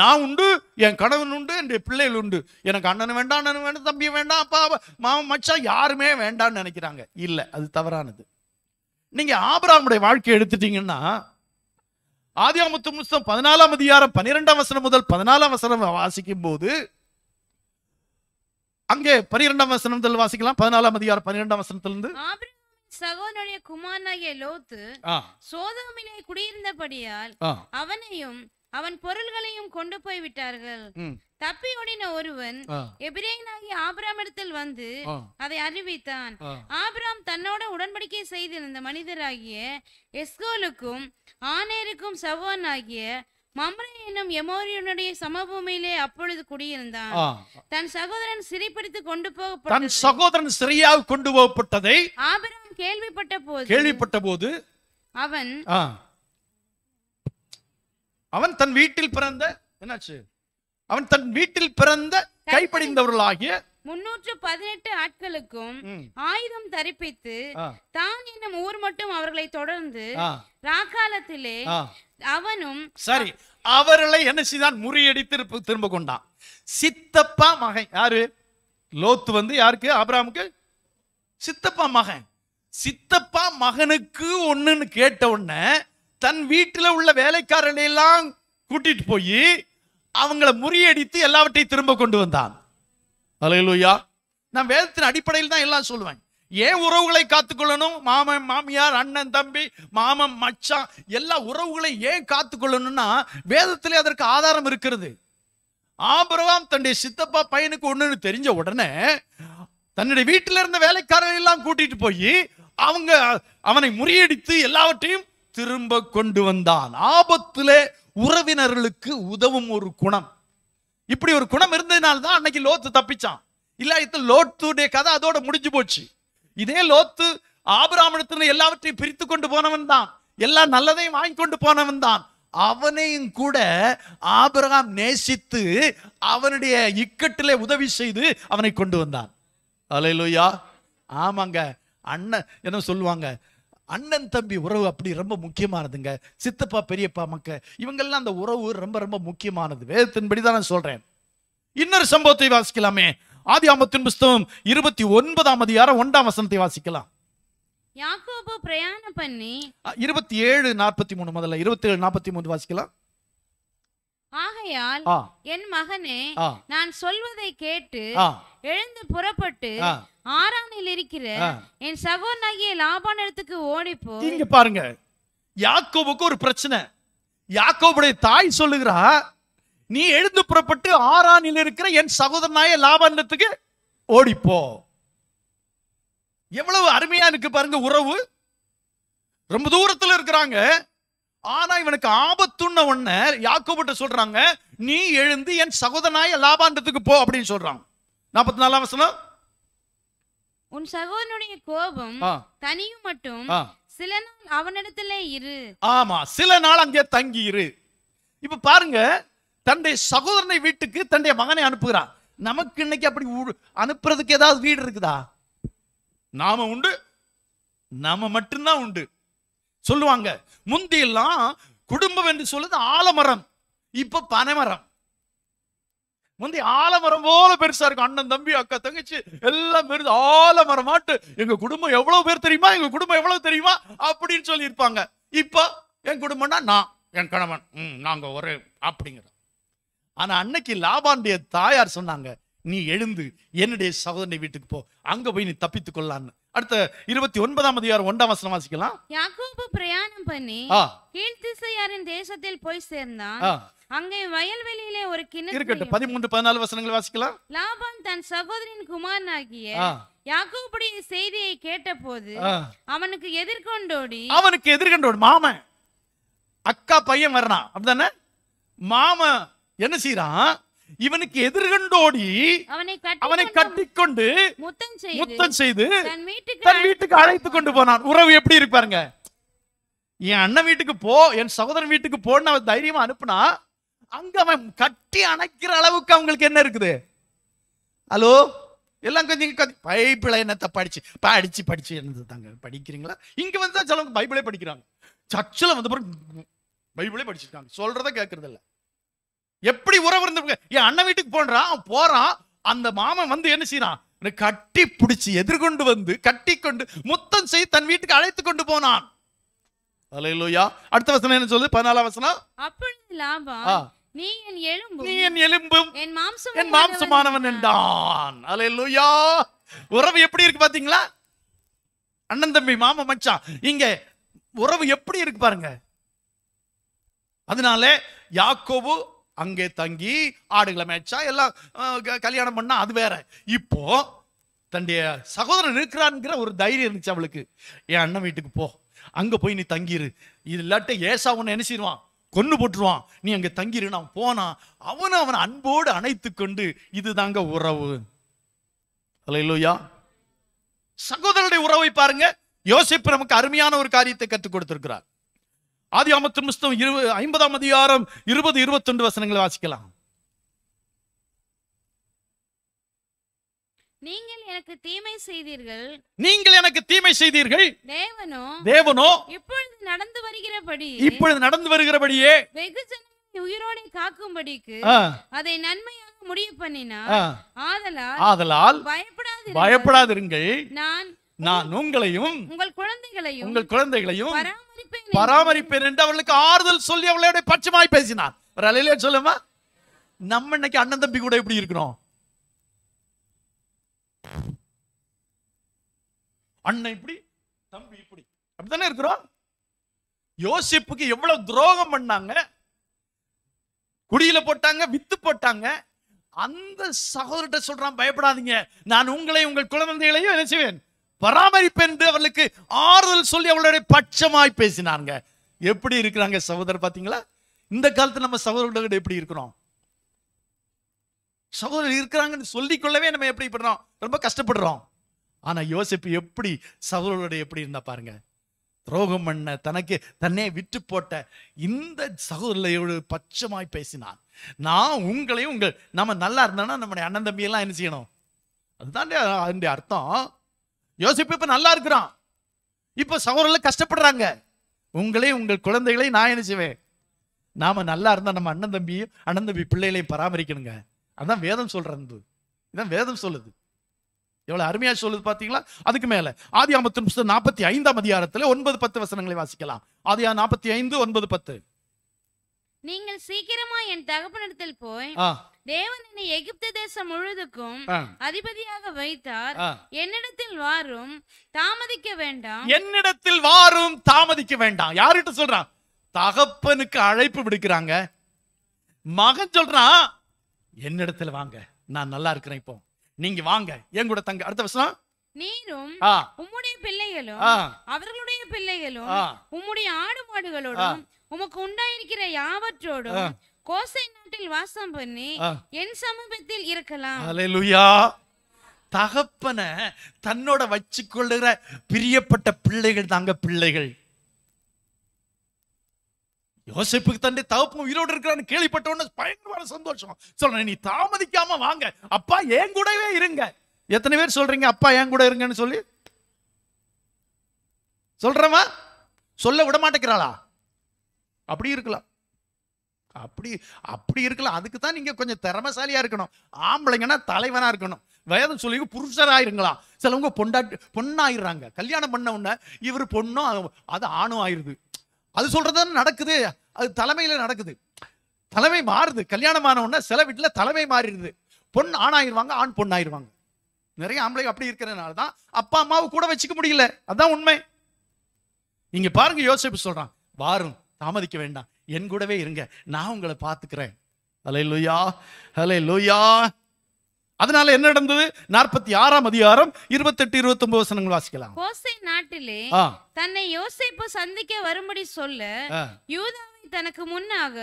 நான் உண்டு என் கணவன் உண்டு என் பிள்ளைகள் உண்டு எனக்கு அண்ணன் வேண்டாம் அண்ணன் வேண்டாம் தம்பி வேண்டாம் அப்பா மாமன் மச்சான் யாருமே வேண்டாம்னு நினைக்கிறாங்க இல்லை அது தவறானது நீங்கள் ஆபராமுடைய வாழ்க்கையை எடுத்துட்டீங்கன்னா ஆதியாமத்து முஸ்தம் பதினாலாம் அதிகாரம் பன்னிரெண்டாம் வசனம் முதல் பதினாலாம் வசனம் வாசிக்கும் போது அங்கே பனிரெண்டாம் வசனம் முதல் வாசிக்கலாம் பதினாலாம் அதிகாரம் பன்னிரெண்டாம் வசனத்திலிருந்து சகோதரனுடைய குமாரனாகிய லோத்து சோதமிலே குடியிருந்தபடியால் அவனையும் அவன் பொருள்களையும் கொண்டு போய் விட்டார்கள் தப்பி தப்பியோடின ஒருவன் எபிரேயனாகிய இடத்தில் வந்து அதை அறிவித்தான் ஆபிராம் தன்னோட உடன்படிக்கை செய்திருந்த மனிதராகிய எஸ்கோலுக்கும் ஆனேருக்கும் சவான் ஆகிய மம்ரே என்னும் எமோரியனுடைய சமபூமியிலே அப்பொழுது குடியிருந்தான் தன் சகோதரன் சிறைப்பிடித்து கொண்டு போக தன் சகோதரன் சிறையாக கொண்டு போகப்பட்டதை ஆபிராம் கேள்விப்பட்ட போது கேள்விப்பட்ட போது அவன் அவன் தன் வீட்டில் பிறந்த என்னாச்சு அவன் தன் வீட்டில் பிறந்த கைப்படிந்தவர்களாகிய முன்னூற்று பதினெட்டு ஆட்களுக்கும் ஆயுதம் தரிப்பித்து தான் இன்னும் ஊர் மட்டும் அவர்களை தொடர்ந்து அவனும் சரி அவர்களை என்ன செய்தான் முறியடித்து திரும்ப கொண்டான் சித்தப்பா மகன் யாரு லோத்து வந்து யாருக்கு ஆபராமுக்கு சித்தப்பா மகன் சித்தப்பா மகனுக்கு ஒண்ணுன்னு கேட்ட உடனே தன் வீட்டில் உள்ள வேலைக்காரனை எல்லாம் கூட்டிட்டு போய் அவங்கள முறியடித்து எல்லாவற்றையும் திரும்ப கொண்டு வந்தான் அலையலூயா நான் வேதத்தின் அடிப்படையில் தான் எல்லாம் சொல்லுவேன் ஏன் உறவுகளை காத்துக்கொள்ளணும் மாமன் மாமியார் அண்ணன் தம்பி மாமன் மச்சான் எல்லா உறவுகளை ஏன் காத்துக்கொள்ளணும்னா வேதத்திலே அதற்கு ஆதாரம் இருக்கிறது ஆபரவாம் தன்னுடைய சித்தப்பா பையனுக்கு ஒன்றுன்னு தெரிஞ்ச உடனே தன்னுடைய வீட்டில இருந்த வேலைக்காரர்கள் எல்லாம் கூட்டிட்டு போய் அவங்க அவனை முறியடித்து எல்லாவற்றையும் திரும்ப கொண்டு வந்தான் ஆபத்திலே உறவினர்களுக்கு உதவும் ஒரு குணம் இப்படி ஒரு குணம் இருந்ததுனால தான் அன்னைக்கு லோத்து தப்பிச்சான் இது லோத்துடைய கதை அதோட முடிஞ்சு போச்சு இதே லோத்து ஆபராமணத்துல எல்லாவற்றையும் பிரித்து கொண்டு போனவன் தான் எல்லா நல்லதையும் வாங்கி கொண்டு போனவன் தான் அவனையும் கூட ஆபிரகாம் நேசித்து அவனுடைய இக்கட்டிலே உதவி செய்து அவனை கொண்டு வந்தான் அலையிலோயா ஆமாங்க அண்ணன் என்ன சொல்லுவாங்க அண்ணன் தம்பி உறவு அப்படி ரொம்ப முக்கியமானதுங்க சித்தப்பா பெரியப்பா மக்க இவங்கெல்லாம் அந்த உறவு ரொம்ப ரொம்ப முக்கியமானது வேதத்தின்படி தான் சொல்றேன் இன்னொரு சம்பவத்தை வாசிக்கலாமே ஆதி ஆமத்தின் புஸ்தகம் இருபத்தி ஒன்பதாம் அதிகாரம் ஒன்றாம் வசனத்தை வாசிக்கலாம் யாக்கோபு பிரயாணம் பண்ணி இருபத்தி ஏழு நாற்பத்தி மூணு முதல்ல இருபத்தி ஏழு நாற்பத்தி மூணு வாசிக்கலாம் ஆகையால் என் மகனே நான் சொல்வதை கேட்டு எழுந்து புறப்பட்டு ஆறானில் இருக்கிற என் சகோதரனாகிய லாபான் இடத்துக்கு ஓடி இங்க பாருங்க யாக்கோபுக்கு ஒரு பிரச்சனை யாக்கோபுடைய தாய் சொல்லுகிறா நீ எழுந்து புறப்பட்டு ஆறானில் இருக்கிற என் சகோதரனாய லாபானிடத்துக்கு ஓடிப்போ எவ்வளவு அருமையா இருக்கு பாருங்க உறவு ரொம்ப தூரத்தில் இருக்கிறாங்க ஆனா இவனுக்கு ஆபத்துன்ன உடனே சொல்றாங்க நீ எழுந்து என் சகோதரனாய லாபாண்டத்துக்கு போ அப்படின்னு சொல்றாங்க நாற்பத்தி நாலாம் வசனம் உன் சகோதரனுடைய கோபம் தனியும் மட்டும் சில நாள் அவனிடத்துல இரு ஆமா சில நாள் அங்கே தங்கி இரு இப்ப பாருங்க தன்னுடைய சகோதரனை வீட்டுக்கு தன்னுடைய மகனை அனுப்புகிறான் நமக்கு இன்னைக்கு அப்படி அனுப்புறதுக்கு ஏதாவது வீடு இருக்குதா நாம உண்டு நாம மட்டும்தான் உண்டு சொல்லுவாங்க முந்தியெல்லாம் குடும்பம் என்று சொல்லுது ஆலமரம் இப்ப பனைமரம் முந்தி ஆலமரம் போல பெருசா இருக்கும் அண்ணன் தம்பி அக்கா தங்கச்சி எல்லாம் பெருசு ஆலமரம் மாட்டு எங்க குடும்பம் எவ்வளவு பேர் தெரியுமா எங்க குடும்பம் எவ்வளவு தெரியுமா அப்படின்னு சொல்லி இருப்பாங்க இப்போ என் குடும்பம்னா நான் என் கணவன் உம் நாங்க ஒரு அப்படிங்கிற ஆனா அன்னைக்கு லாபாண்டிய தாயார் சொன்னாங்க நீ எழுந்து என்னுடைய சகோதரனை வீட்டுக்கு போ அங்க போய் நீ தப்பித்துக் கொள்ளான்னு அடுத்த இருபத்தி ஒன்பதாம் அதிகாரம் ஒன்றாம் வசனம் வாசிக்கலாம் யாக்கோபு பிரயாணம் பண்ணி கீழ்த்திசையாரின் தேசத்தில் போய் சேர்ந்தான் அங்கே வயல்வெளியிலே ஒரு கிணறு இருக்கட்டும் பதிமூன்று பதினாலு வசனங்கள் வாசிக்கலாம் லாபான் தன் சகோதரின் குமாரனாகிய யாக்கோபுடைய செய்தியை கேட்டபோது அவனுக்கு எதிர்கொண்டோடி அவனுக்கு எதிர்கொண்டோடு மாமன் அக்கா பையன் வர்றான் அப்படிதானே மாமன் என்ன செய்யறான் இவனுக்கு எதிர்கண்டோடி அவனை கட்டிக்கொண்டு முத்தம் செய்து தன் வீட்டுக்கு அழைத்து கொண்டு போனான் உறவு எப்படி இருப்பாருங்க என் அண்ணன் வீட்டுக்கு போ என் சகோதரன் வீட்டுக்கு போன்னு அவன் தைரியமா அனுப்புனா அங்க அவன் கட்டி அணைக்கிற அளவுக்கு அவங்களுக்கு என்ன இருக்குது ஹலோ எல்லாம் கொஞ்சம் பைபிள பைபிளை என்னத்தை படிச்சு படிச்சு படிச்சு என்னது தாங்க படிக்கிறீங்களா இங்க வந்து சிலவங்க பைபிளே படிக்கிறாங்க சர்ச்சில் வந்து பிறகு பைபிளே படிச்சிருக்காங்க சொல்றத கேட்கறது இல்லை எப்படி உறவு இருந்து என் அண்ணன் வீட்டுக்கு போன்றான் போறான் அந்த மாமன் வந்து என்ன செய்யறான் கட்டி பிடிச்சி எதிர்கொண்டு வந்து கட்டி கொண்டு முத்தம் செய்து தன் வீட்டுக்கு அழைத்து கொண்டு போனான் அலையிலோயா அடுத்த வசனம் என்ன சொல்லு பதினாலாம் வசனம் நீ என் எலும்பும் நீ என் எலும்பும் என் மாம்சம் என் மாம்சமானவன் என்றான் அலையிலோயா உறவு எப்படி இருக்கு பாத்தீங்களா அண்ணன் தம்பி மாமன் மச்சான் இங்க உறவு எப்படி இருக்கு பாருங்க அதனால யாக்கோபு அங்கே தங்கி ஆடுகளை மேய்ச்சா எல்லாம் கல்யாணம் பண்ணா அது வேற இப்போ தன்னுடைய சகோதரன் இருக்கிறான்ங்கிற ஒரு தைரியம் இருந்துச்சு அவளுக்கு என் அண்ணன் வீட்டுக்கு போ அங்கே போய் நீ தங்கிரு இது இல்லாட்ட ஏசா உன்னை நினைச்சிருவான் கொண்டு போட்டுருவான் நீ அங்கே தங்கிரு நான் போனான் அவனை அவன் அன்போடு அணைத்து கொண்டு இதுதாங்க உறவு இல்லையா சகோதரனுடைய உறவை பாருங்க யோசிப்பு நமக்கு அருமையான ஒரு காரியத்தை கற்றுக் கொடுத்திருக்கிறார் ஆதி ஆமத்தின் புஸ்தகம் இரு ஐம்பதாம் அதிகாரம் இருபது இருபத்தொன்று வசனங்களை வாசிக்கலாம் நீங்கள் எனக்கு தீமை செய்தீர்கள் நீங்கள் எனக்கு தீமை செய்தீர்கள் தேவனோ தேவனோ இப்பொழுது நடந்து வருகிறபடி இப்பொழுது நடந்து வருகிறபடியே வெகு உயிரோடை காக்கும்படிக்கு அதை நன்மையாக முடிவு பண்ணினா ஆதலால் ஆதலால் பயப்படாது பயப்படாதிருங்கள் நான் நான் உங்களையும் உங்கள் குழந்தைகளையும் உங்கள் குழந்தைகளையும் பராமரிப்பேன் என்று அவளுக்கு ஆறுதல் சொல்லி அவளோட பச்சமாய் பேசினார் ஒரு அலையிலே சொல்லுமா நம்ம இன்னைக்கு அண்ணன் தம்பி கூட எப்படி இருக்கிறோம் அண்ணன் இப்படி தம்பி இப்படி அப்படித்தானே இருக்கிறோம் யோசிப்புக்கு எவ்வளவு துரோகம் பண்ணாங்க குடியில போட்டாங்க வித்து போட்டாங்க அந்த சகோதரர்கிட்ட சொல்றான் பயப்படாதீங்க நான் உங்களை உங்கள் குழந்தைகளையும் என்ன செய்வேன் பராமரிப்பு என்று அவர்களுக்கு ஆறுதல் சொல்லி அவளுடைய பட்சமாய் பேசினாங்க எப்படி இருக்கிறாங்க சகோதரர் பார்த்தீங்களா இந்த காலத்தில் நம்ம சகோதரர்கள் எப்படி இருக்கிறோம் சகோதரர் இருக்கிறாங்கன்னு கொள்ளவே நம்ம எப்படி படுறோம் ரொம்ப கஷ்டப்படுறோம் ஆனால் யோசிப்பு எப்படி சகோதரோட எப்படி இருந்தா பாருங்க துரோகம் பண்ண தனக்கு தன்னே விட்டு போட்ட இந்த சகோதரையோடு பட்சமாய் பேசினான் நான் உங்களையும் உங்கள் நம்ம நல்லா இருந்தோம்னா நம்முடைய அண்ணன் தம்பியெல்லாம் என்ன செய்யணும் அதுதான் அதனுடைய அர்த்தம் யோசிப்பு இப்போ நல்லா இருக்கிறான் இப்போ சகோதரர்கள் கஷ்டப்படுறாங்க உங்களையும் உங்கள் குழந்தைகளையும் நான் என்ன செய்வேன் நாம நல்லா இருந்தால் நம்ம அண்ணன் தம்பியும் அண்ணன் தம்பி பிள்ளைகளையும் பராமரிக்கணுங்க அதான் வேதம் சொல்கிற அன்பு இதான் வேதம் சொல்லுது எவ்வளவு அருமையா சொல்லுது பார்த்தீங்களா அதுக்கு மேலே ஆதி ஆமத்தின் நிமிஷம் நாற்பத்தி ஐந்தாம் அதிகாரத்துல ஒன்பது பத்து வசனங்களை வாசிக்கலாம் ஆதியா நாற்பத்தி ஐந்து ஒன்பது பத்து நீங்கள் சீக்கிரமா என் தகப்பனிடத்தில் போய் தேவன் என்னை எகிப்து தேசம் முழுதுக்கும் அதிபதியாக வைத்தார் என்னிடத்தில் வாரும் தாமதிக்க வேண்டாம் என்னிடத்தில் வாரும் தாமதிக்க வேண்டாம் யாருகிட்ட சொல்றான் தகப்பனுக்கு அழைப்பு விடுக்கிறாங்க மகன் சொல்றான் என்னிடத்துல வாங்க நான் நல்லா இருக்கிறேன் இப்போ நீங்க வாங்க என் கூட தங்க அடுத்த வருஷம் நீரும் உம்முடைய பிள்ளைகளும் அவர்களுடைய பிள்ளைகளும் உம்முடைய ஆடு மாடுகளோடும் உமக்கு உண்டாயிருக்கிற யாவற்றோடும் கோசை நாட்டில் வாசம் பண்ணி என் சமூகத்தில் இருக்கலாம் தகப்பன தன்னோட வச்சு கொள்ளுகிற பிரியப்பட்ட பிள்ளைகள் தாங்க பிள்ளைகள் யோசிப்புக்கு தந்தை தகப்பு உயிரோடு இருக்கிறான்னு கேள்விப்பட்டவொன்னு பயங்கரமான சந்தோஷம் சொல்றேன் நீ தாமதிக்காம வாங்க அப்பா என் கூடவே இருங்க எத்தனை பேர் சொல்றீங்க அப்பா என் கூட இருங்கன்னு சொல்லி சொல்றமா சொல்ல விட மாட்டேங்கிறாளா அப்படி இருக்கலாம் அப்படி அப்படி இருக்கலாம் அதுக்கு தான் நீங்கள் கொஞ்சம் திறமசாலியா இருக்கணும் ஆம்பளைங்கன்னா தலைவனாக இருக்கணும் வேதம் சொல்லி புருஷராயிருங்களா சிலவங்க பொண்டாட்டு பொண்ணாயிடுறாங்க கல்யாணம் பண்ண உடனே இவர் பொண்ணும் அது ஆணும் ஆயிடுது அது சொல்கிறது நடக்குது அது தலைமையில் நடக்குது தலைமை மாறுது கல்யாணம் ஆன உடனே சில வீட்டில் தலைமை மாறிடுது பொண் ஆணாயிருவாங்க ஆண் பொண்ணாயிருவாங்க நிறைய ஆம்பளை அப்படி இருக்கிறதுனால தான் அப்பா அம்மாவை கூட வச்சுக்க முடியல அதுதான் உண்மை நீங்கள் பாருங்க யோசிப்பு சொல்றான் வாரும் தாமதிக்க வேண்டாம் என் கூடவே இருங்க நான் உங்களை பார்த்துக்கிறேன் ஹலே லூயா ஹலே லூயா அதனால என்ன நடந்தது நாற்பத்தி ஆறாம் அதிகாரம் இருபத்தெட்டு இருபத்தி ஒன்பது வசனங்கள் வாசிக்கலாம் கோசை நாட்டிலே தன்னை யோசிப்பு சந்திக்க வரும்படி சொல்ல யூதா தனக்கு முன்னாக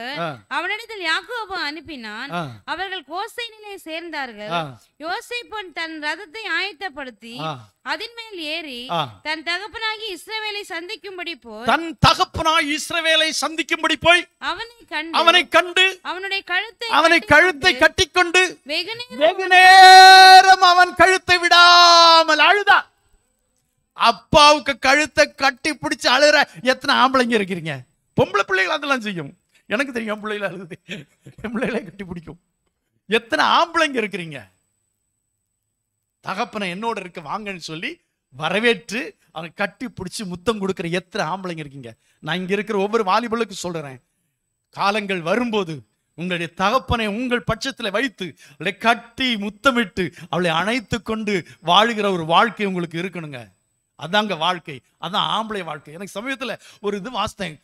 அவனிடத்தில் யாக்கோபு அனுப்பினான் அவர்கள் கோசை நிலை சேர்ந்தார்கள் யோசைப்பன் தன் ரதத்தை ஆயத்தப்படுத்தி அதன் மேல் ஏறி தன் தகப்பனாகி இஸ்ரவேலை சந்திக்கும்படி போய் தன் தகப்பனாகி இஸ்ரவேலை சந்திக்கும்படி போய் அவனை கண்டு அவனை கண்டு அவனுடைய கழுத்தை அவனை கழுத்தை கட்டிக்கொண்டு வெகு நேரம் அவன் கழுத்தை விடாமல் அழுதா அப்பாவுக்கு கழுத்தை கட்டி பிடிச்சு அழுற எத்தனை ஆம்பளைங்க இருக்கிறீங்க பொம்பளை பிள்ளைகள் அதெல்லாம் செய்யும் எனக்கு தெரியும் என் பிள்ளைகள் அழுது என் பிள்ளைகளை கட்டி பிடிக்கும் எத்தனை ஆம்பளைங்க இருக்கிறீங்க தகப்பனை என்னோட இருக்க வாங்கன்னு சொல்லி வரவேற்று அவங்க கட்டி பிடிச்சி முத்தம் கொடுக்குற எத்தனை ஆம்பளைங்க இருக்கீங்க நான் இங்கே இருக்கிற ஒவ்வொரு வாலிபலுக்கு சொல்கிறேன் காலங்கள் வரும்போது உங்களுடைய தகப்பனை உங்கள் பட்சத்தில் வைத்து அவளை கட்டி முத்தமிட்டு அவளை அணைத்து கொண்டு வாழ்கிற ஒரு வாழ்க்கை உங்களுக்கு இருக்கணுங்க அதாங்க வாழ்க்கை அதான் ஆம்பளை வாழ்க்கை எனக்கு சமயத்தில் ஒரு இது வாசித்தேன்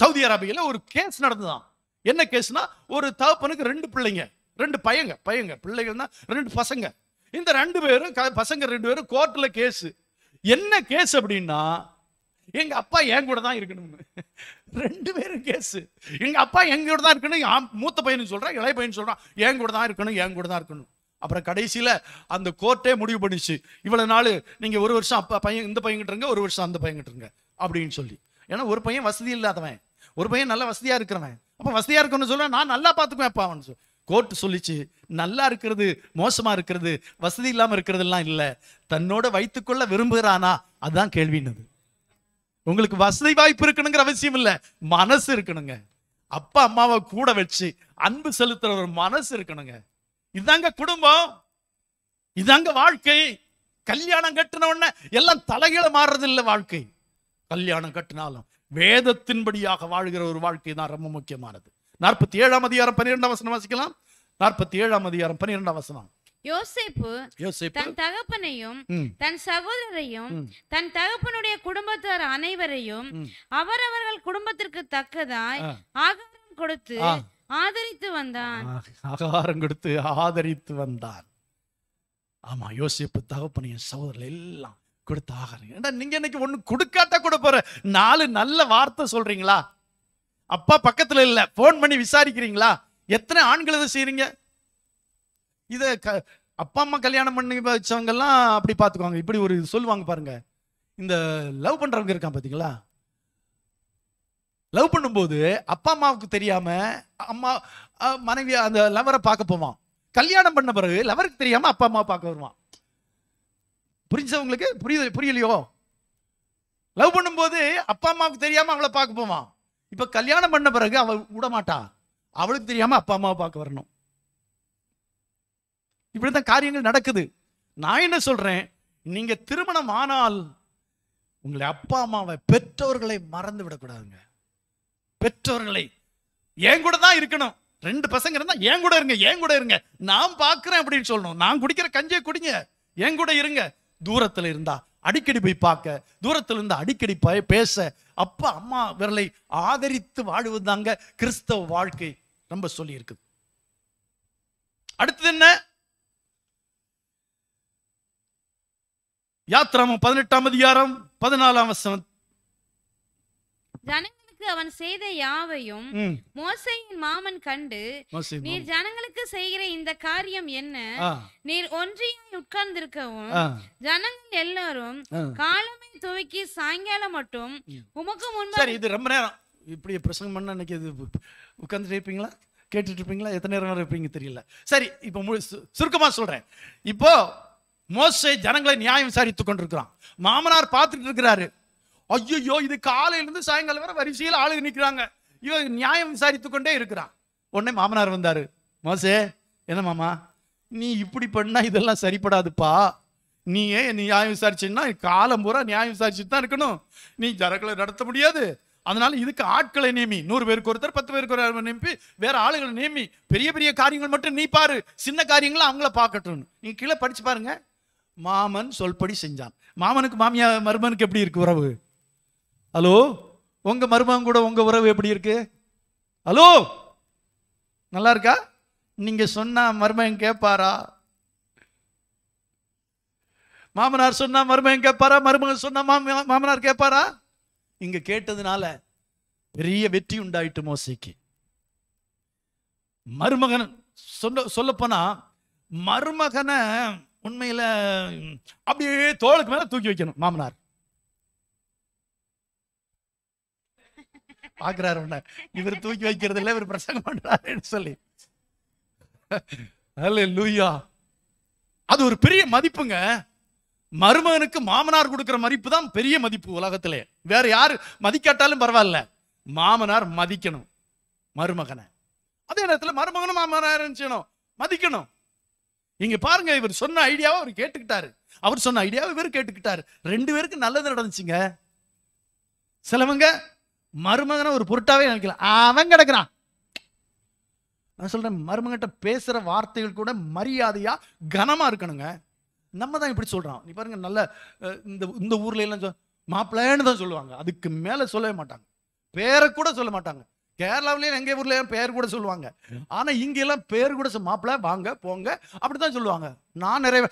சவுதி அரேபியாவில் ஒரு கேஸ் நடந்துதான் என்ன கேஸ்னா ஒரு தகப்பனுக்கு ரெண்டு பிள்ளைங்க ரெண்டு பையங்க பையங்க பிள்ளைகள்னா ரெண்டு பசங்க இந்த ரெண்டு பேரும் பசங்க ரெண்டு பேரும் கோர்ட்டில் கேஸ் என்ன கேஸ் அப்படின்னா எங்க அப்பா என் கூட தான் இருக்கணும்னு ரெண்டு பேரும் கேஸ் எங்க அப்பா எங்க கூட தான் இருக்கணும் மூத்த பையன் சொல்றான் இளைய பையன் சொல்றான் என் கூட தான் இருக்கணும் என் கூட தான் இருக்கணும் அப்புறம் கடைசியில் அந்த கோர்ட்டே முடிவு பண்ணிச்சு இவ்வளோ நாள் நீங்கள் ஒரு வருஷம் அப்பா பையன் இந்த கிட்ட இருங்க ஒரு வருஷம் அந்த கிட்ட இருங்க அப்படின்னு சொல்லி ஏன்னா ஒரு பையன் வசதி இல்லாதவன் ஒரு பையன் நல்லா வசதியாக இருக்கிறவன் அப்போ வசதியாக இருக்கணும்னு சொல்ல நான் நல்லா பார்த்துக்குவேன் அப்பா அவன் சொல்லி கோர்ட் சொல்லிச்சு நல்லா இருக்கிறது மோசமாக இருக்கிறது வசதி இல்லாமல் இருக்கிறதுலாம் இல்லை தன்னோட வைத்துக்கொள்ள விரும்புகிறானா அதுதான் கேள்வினது உங்களுக்கு வசதி வாய்ப்பு இருக்கணுங்கிற அவசியம் இல்லை மனசு இருக்கணுங்க அப்பா அம்மாவை கூட வச்சு அன்பு செலுத்துற ஒரு மனசு இருக்கணுங்க இதாங்க குடும்பம் இதாங்க வாழ்க்கை கல்யாணம் கட்டின உடனே எல்லாம் தலைகளை மாறுறது இல்லை வாழ்க்கை கல்யாணம் கட்டினாலும் வேதத்தின்படியாக வாழ்கிற ஒரு வாழ்க்கை தான் ரொம்ப முக்கியமானது நாற்பத்தி ஏழாம் அதிகாரம் பன்னிரெண்டாம் வசனம் வாசிக்கலாம் நாற்பத்தி ஏழாம் அதிகாரம் பன்னிரெண்டாம் வசனம் யோசேப்பு தன் தகப்பனையும் தன் சகோதரரையும் தன் தகப்பனுடைய குடும்பத்தார் அனைவரையும் அவரவர்கள் குடும்பத்திற்கு தக்கதாய் ஆகாரம் கொடுத்து ஆதரித்து வந்தான் ஆகாரம் கொடுத்து ஆதரித்து வந்தான் ஆமா யோசிப்பு தகப்பனையும் சகோதரர் எல்லாம் கொடுத்தாக ஆகணும் நீங்க இன்னைக்கு ஒன்று கொடுக்காட்டா கூட போற நாலு நல்ல வார்த்தை சொல்றீங்களா அப்பா பக்கத்துல இல்லை ஃபோன் பண்ணி விசாரிக்கிறீங்களா எத்தனை ஆண்கள் இதை செய்யறீங்க இதை க அப்பா அம்மா கல்யாணம் பண்ணி வச்சவங்கெல்லாம் அப்படி பார்த்துக்குவாங்க இப்படி ஒரு சொல்லுவாங்க பாருங்க இந்த லவ் பண்றவங்க இருக்கான் பார்த்தீங்களா லவ் பண்ணும்போது அப்பா அம்மாவுக்கு தெரியாம அம்மா மனைவி அந்த லவரை பார்க்க போவான் கல்யாணம் பண்ண பிறகு லவருக்கு தெரியாம அப்பா அம்மா பார்க்க வருவான் புரிஞ்சவங்களுக்கு புரியுது புரியலையோ லவ் பண்ணும்போது அப்பா அம்மாவுக்கு தெரியாமல் அவளை பார்க்க போவான் இப்போ கல்யாணம் பண்ண பிறகு அவள் விடமாட்டா அவளுக்கு தெரியாமல் அப்பா அம்மாவை பார்க்க வரணும் இப்படி தான் காரியங்கள் நடக்குது நான் என்ன சொல்கிறேன் நீங்கள் திருமணம் ஆனால் உங்களை அப்பா அம்மாவை பெற்றோர்களை மறந்து விடக்கூடாதுங்க பெற்றோர்களை என் கூட தான் இருக்கணும் ரெண்டு பசங்க இருந்தால் என் கூட இருங்க ஏன் கூட இருங்க நான் பார்க்குறேன் அப்படின்னு சொல்லணும் நான் குடிக்கிற கஞ்சியை குடிங்க என் கூட இருங்க தூரத்தில் இருந்தா அடிக்கடி போய் பார்க்க தூரத்தில் இருந்து அடிக்கடி பேச அப்பா அம்மா விரலை ஆதரித்து வாழ்வது தாங்க கிறிஸ்தவ வாழ்க்கை ரொம்ப சொல்லி இருக்குது அடுத்தது என்ன யாத்ராமம் பதினெட்டாம் அதிகாரம் பதினாலாம் வசனம் ஜனங்களுக்கு அவன் செய்த யாவையும் மோசையின் மாமன் கண்டு நீர் ஜனங்களுக்கு செய்கிற இந்த காரியம் என்ன நீர் ஒன்றியாய் உட்கார்ந்திருக்கவும் ஜனங்கள் எல்லாரும் காலமே துவக்கி சாயங்காலம் மட்டும் உமக்கு முன்பு இது ரொம்ப நேரம் இப்படி பிரசங்கம் பண்ண அன்னைக்கு உட்கார்ந்துட்டு இருப்பீங்களா கேட்டுட்டு இருப்பீங்களா எத்தனை நேரம் இருப்பீங்க தெரியல சரி இப்போ முழு சுருக்கமாக சொல்கிறேன் இப்போ மோசை ஜனங்களை நியாயம் விசாரித்து கொண்டிருக்கிறான் மாமனார் பார்த்துட்டு இருக்கிறாரு ஐயோ இது காலையிலேருந்து சாயங்காலம் வரை வரிசையில் ஆளுக நிற்கிறாங்க இவன் நியாயம் விசாரித்து கொண்டே இருக்கிறான் உடனே மாமனார் வந்தார் மோசே என்ன மாமா நீ இப்படி பண்ணா இதெல்லாம் சரிப்படாதுப்பா நீ ஏன் நியாயம் விசாரிச்சீங்கன்னா காலம் பூரா நியாயம் விசாரிச்சுட்டு தான் இருக்கணும் நீ ஜரக்களை நடத்த முடியாது அதனால இதுக்கு ஆட்களை நியமி நூறு பேருக்கு ஒருத்தர் பத்து பேருக்கு ஒரு நியமி வேற ஆளுகளை நியமி பெரிய பெரிய காரியங்கள் மட்டும் நீ பாரு சின்ன காரியங்களை அவங்கள பார்க்கட்டும் நீ கீழே படிச்சு பாருங்க மாமன் சொல்படி செஞ்சான் மாமனுக்கு மாமியா மருமனுக்கு எப்படி இருக்கு உறவு ஹலோ உங்கள் மருமகன் கூட உங்கள் உறவு எப்படி இருக்கு ஹலோ நல்லா இருக்கா நீங்கள் சொன்னால் மருமகன் கேட்பாரா மாமனார் சொன்னால் மருமகன் கேட்பாரா மருமகன் சொன்னா மாம மாமனார் கேட்பாரா இங்கே கேட்டதுனால பெரிய வெற்றி உண்டாயிட்டு மோசிக்கு மருமகன் சொன்ன போனா மருமகனை உண்மையில் அப்படியே தோளுக்கு மேலே தூக்கி வைக்கணும் மாமனார் பாக்குறாரு உன்ன இவர் தூக்கி வைக்கிறது இல்ல இவர் பிரசங்கம் பண்றாரு சொல்லி அல்ல லூயா அது ஒரு பெரிய மதிப்புங்க மருமகனுக்கு மாமனார் கொடுக்கிற மதிப்பு தான் பெரிய மதிப்பு உலகத்திலே வேற யாரு மதிக்காட்டாலும் பரவாயில்ல மாமனார் மதிக்கணும் மருமகனை அதே நேரத்தில் மருமகனும் மாமனார் செய்யணும் மதிக்கணும் இங்க பாருங்க இவர் சொன்ன ஐடியாவை அவர் கேட்டுக்கிட்டாரு அவர் சொன்ன ஐடியாவை இவர் கேட்டுக்கிட்டாரு ரெண்டு பேருக்கு நல்லது நடந்துச்சுங்க சிலவங்க மருமகனை ஒரு பொருட்டாவே நினைக்கல அவன் கிடக்கிறான் நான் சொல்றேன் மருமகிட்ட பேசுற வார்த்தைகள் கூட மரியாதையா கனமா இருக்கணுங்க நம்ம தான் இப்படி சொல்றான் நீ பாருங்க நல்ல இந்த இந்த ஊர்ல எல்லாம் சொல் தான் சொல்லுவாங்க அதுக்கு மேல சொல்லவே மாட்டாங்க பேரை கூட சொல்ல மாட்டாங்க கேரளாவிலயும் எங்க ஊர்லயும் பேர் கூட சொல்லுவாங்க ஆனா இங்க எல்லாம் பேர் கூட மாப்பிள்ள வாங்க போங்க அப்படித்தான் சொல்லுவாங்க நான் நிறைய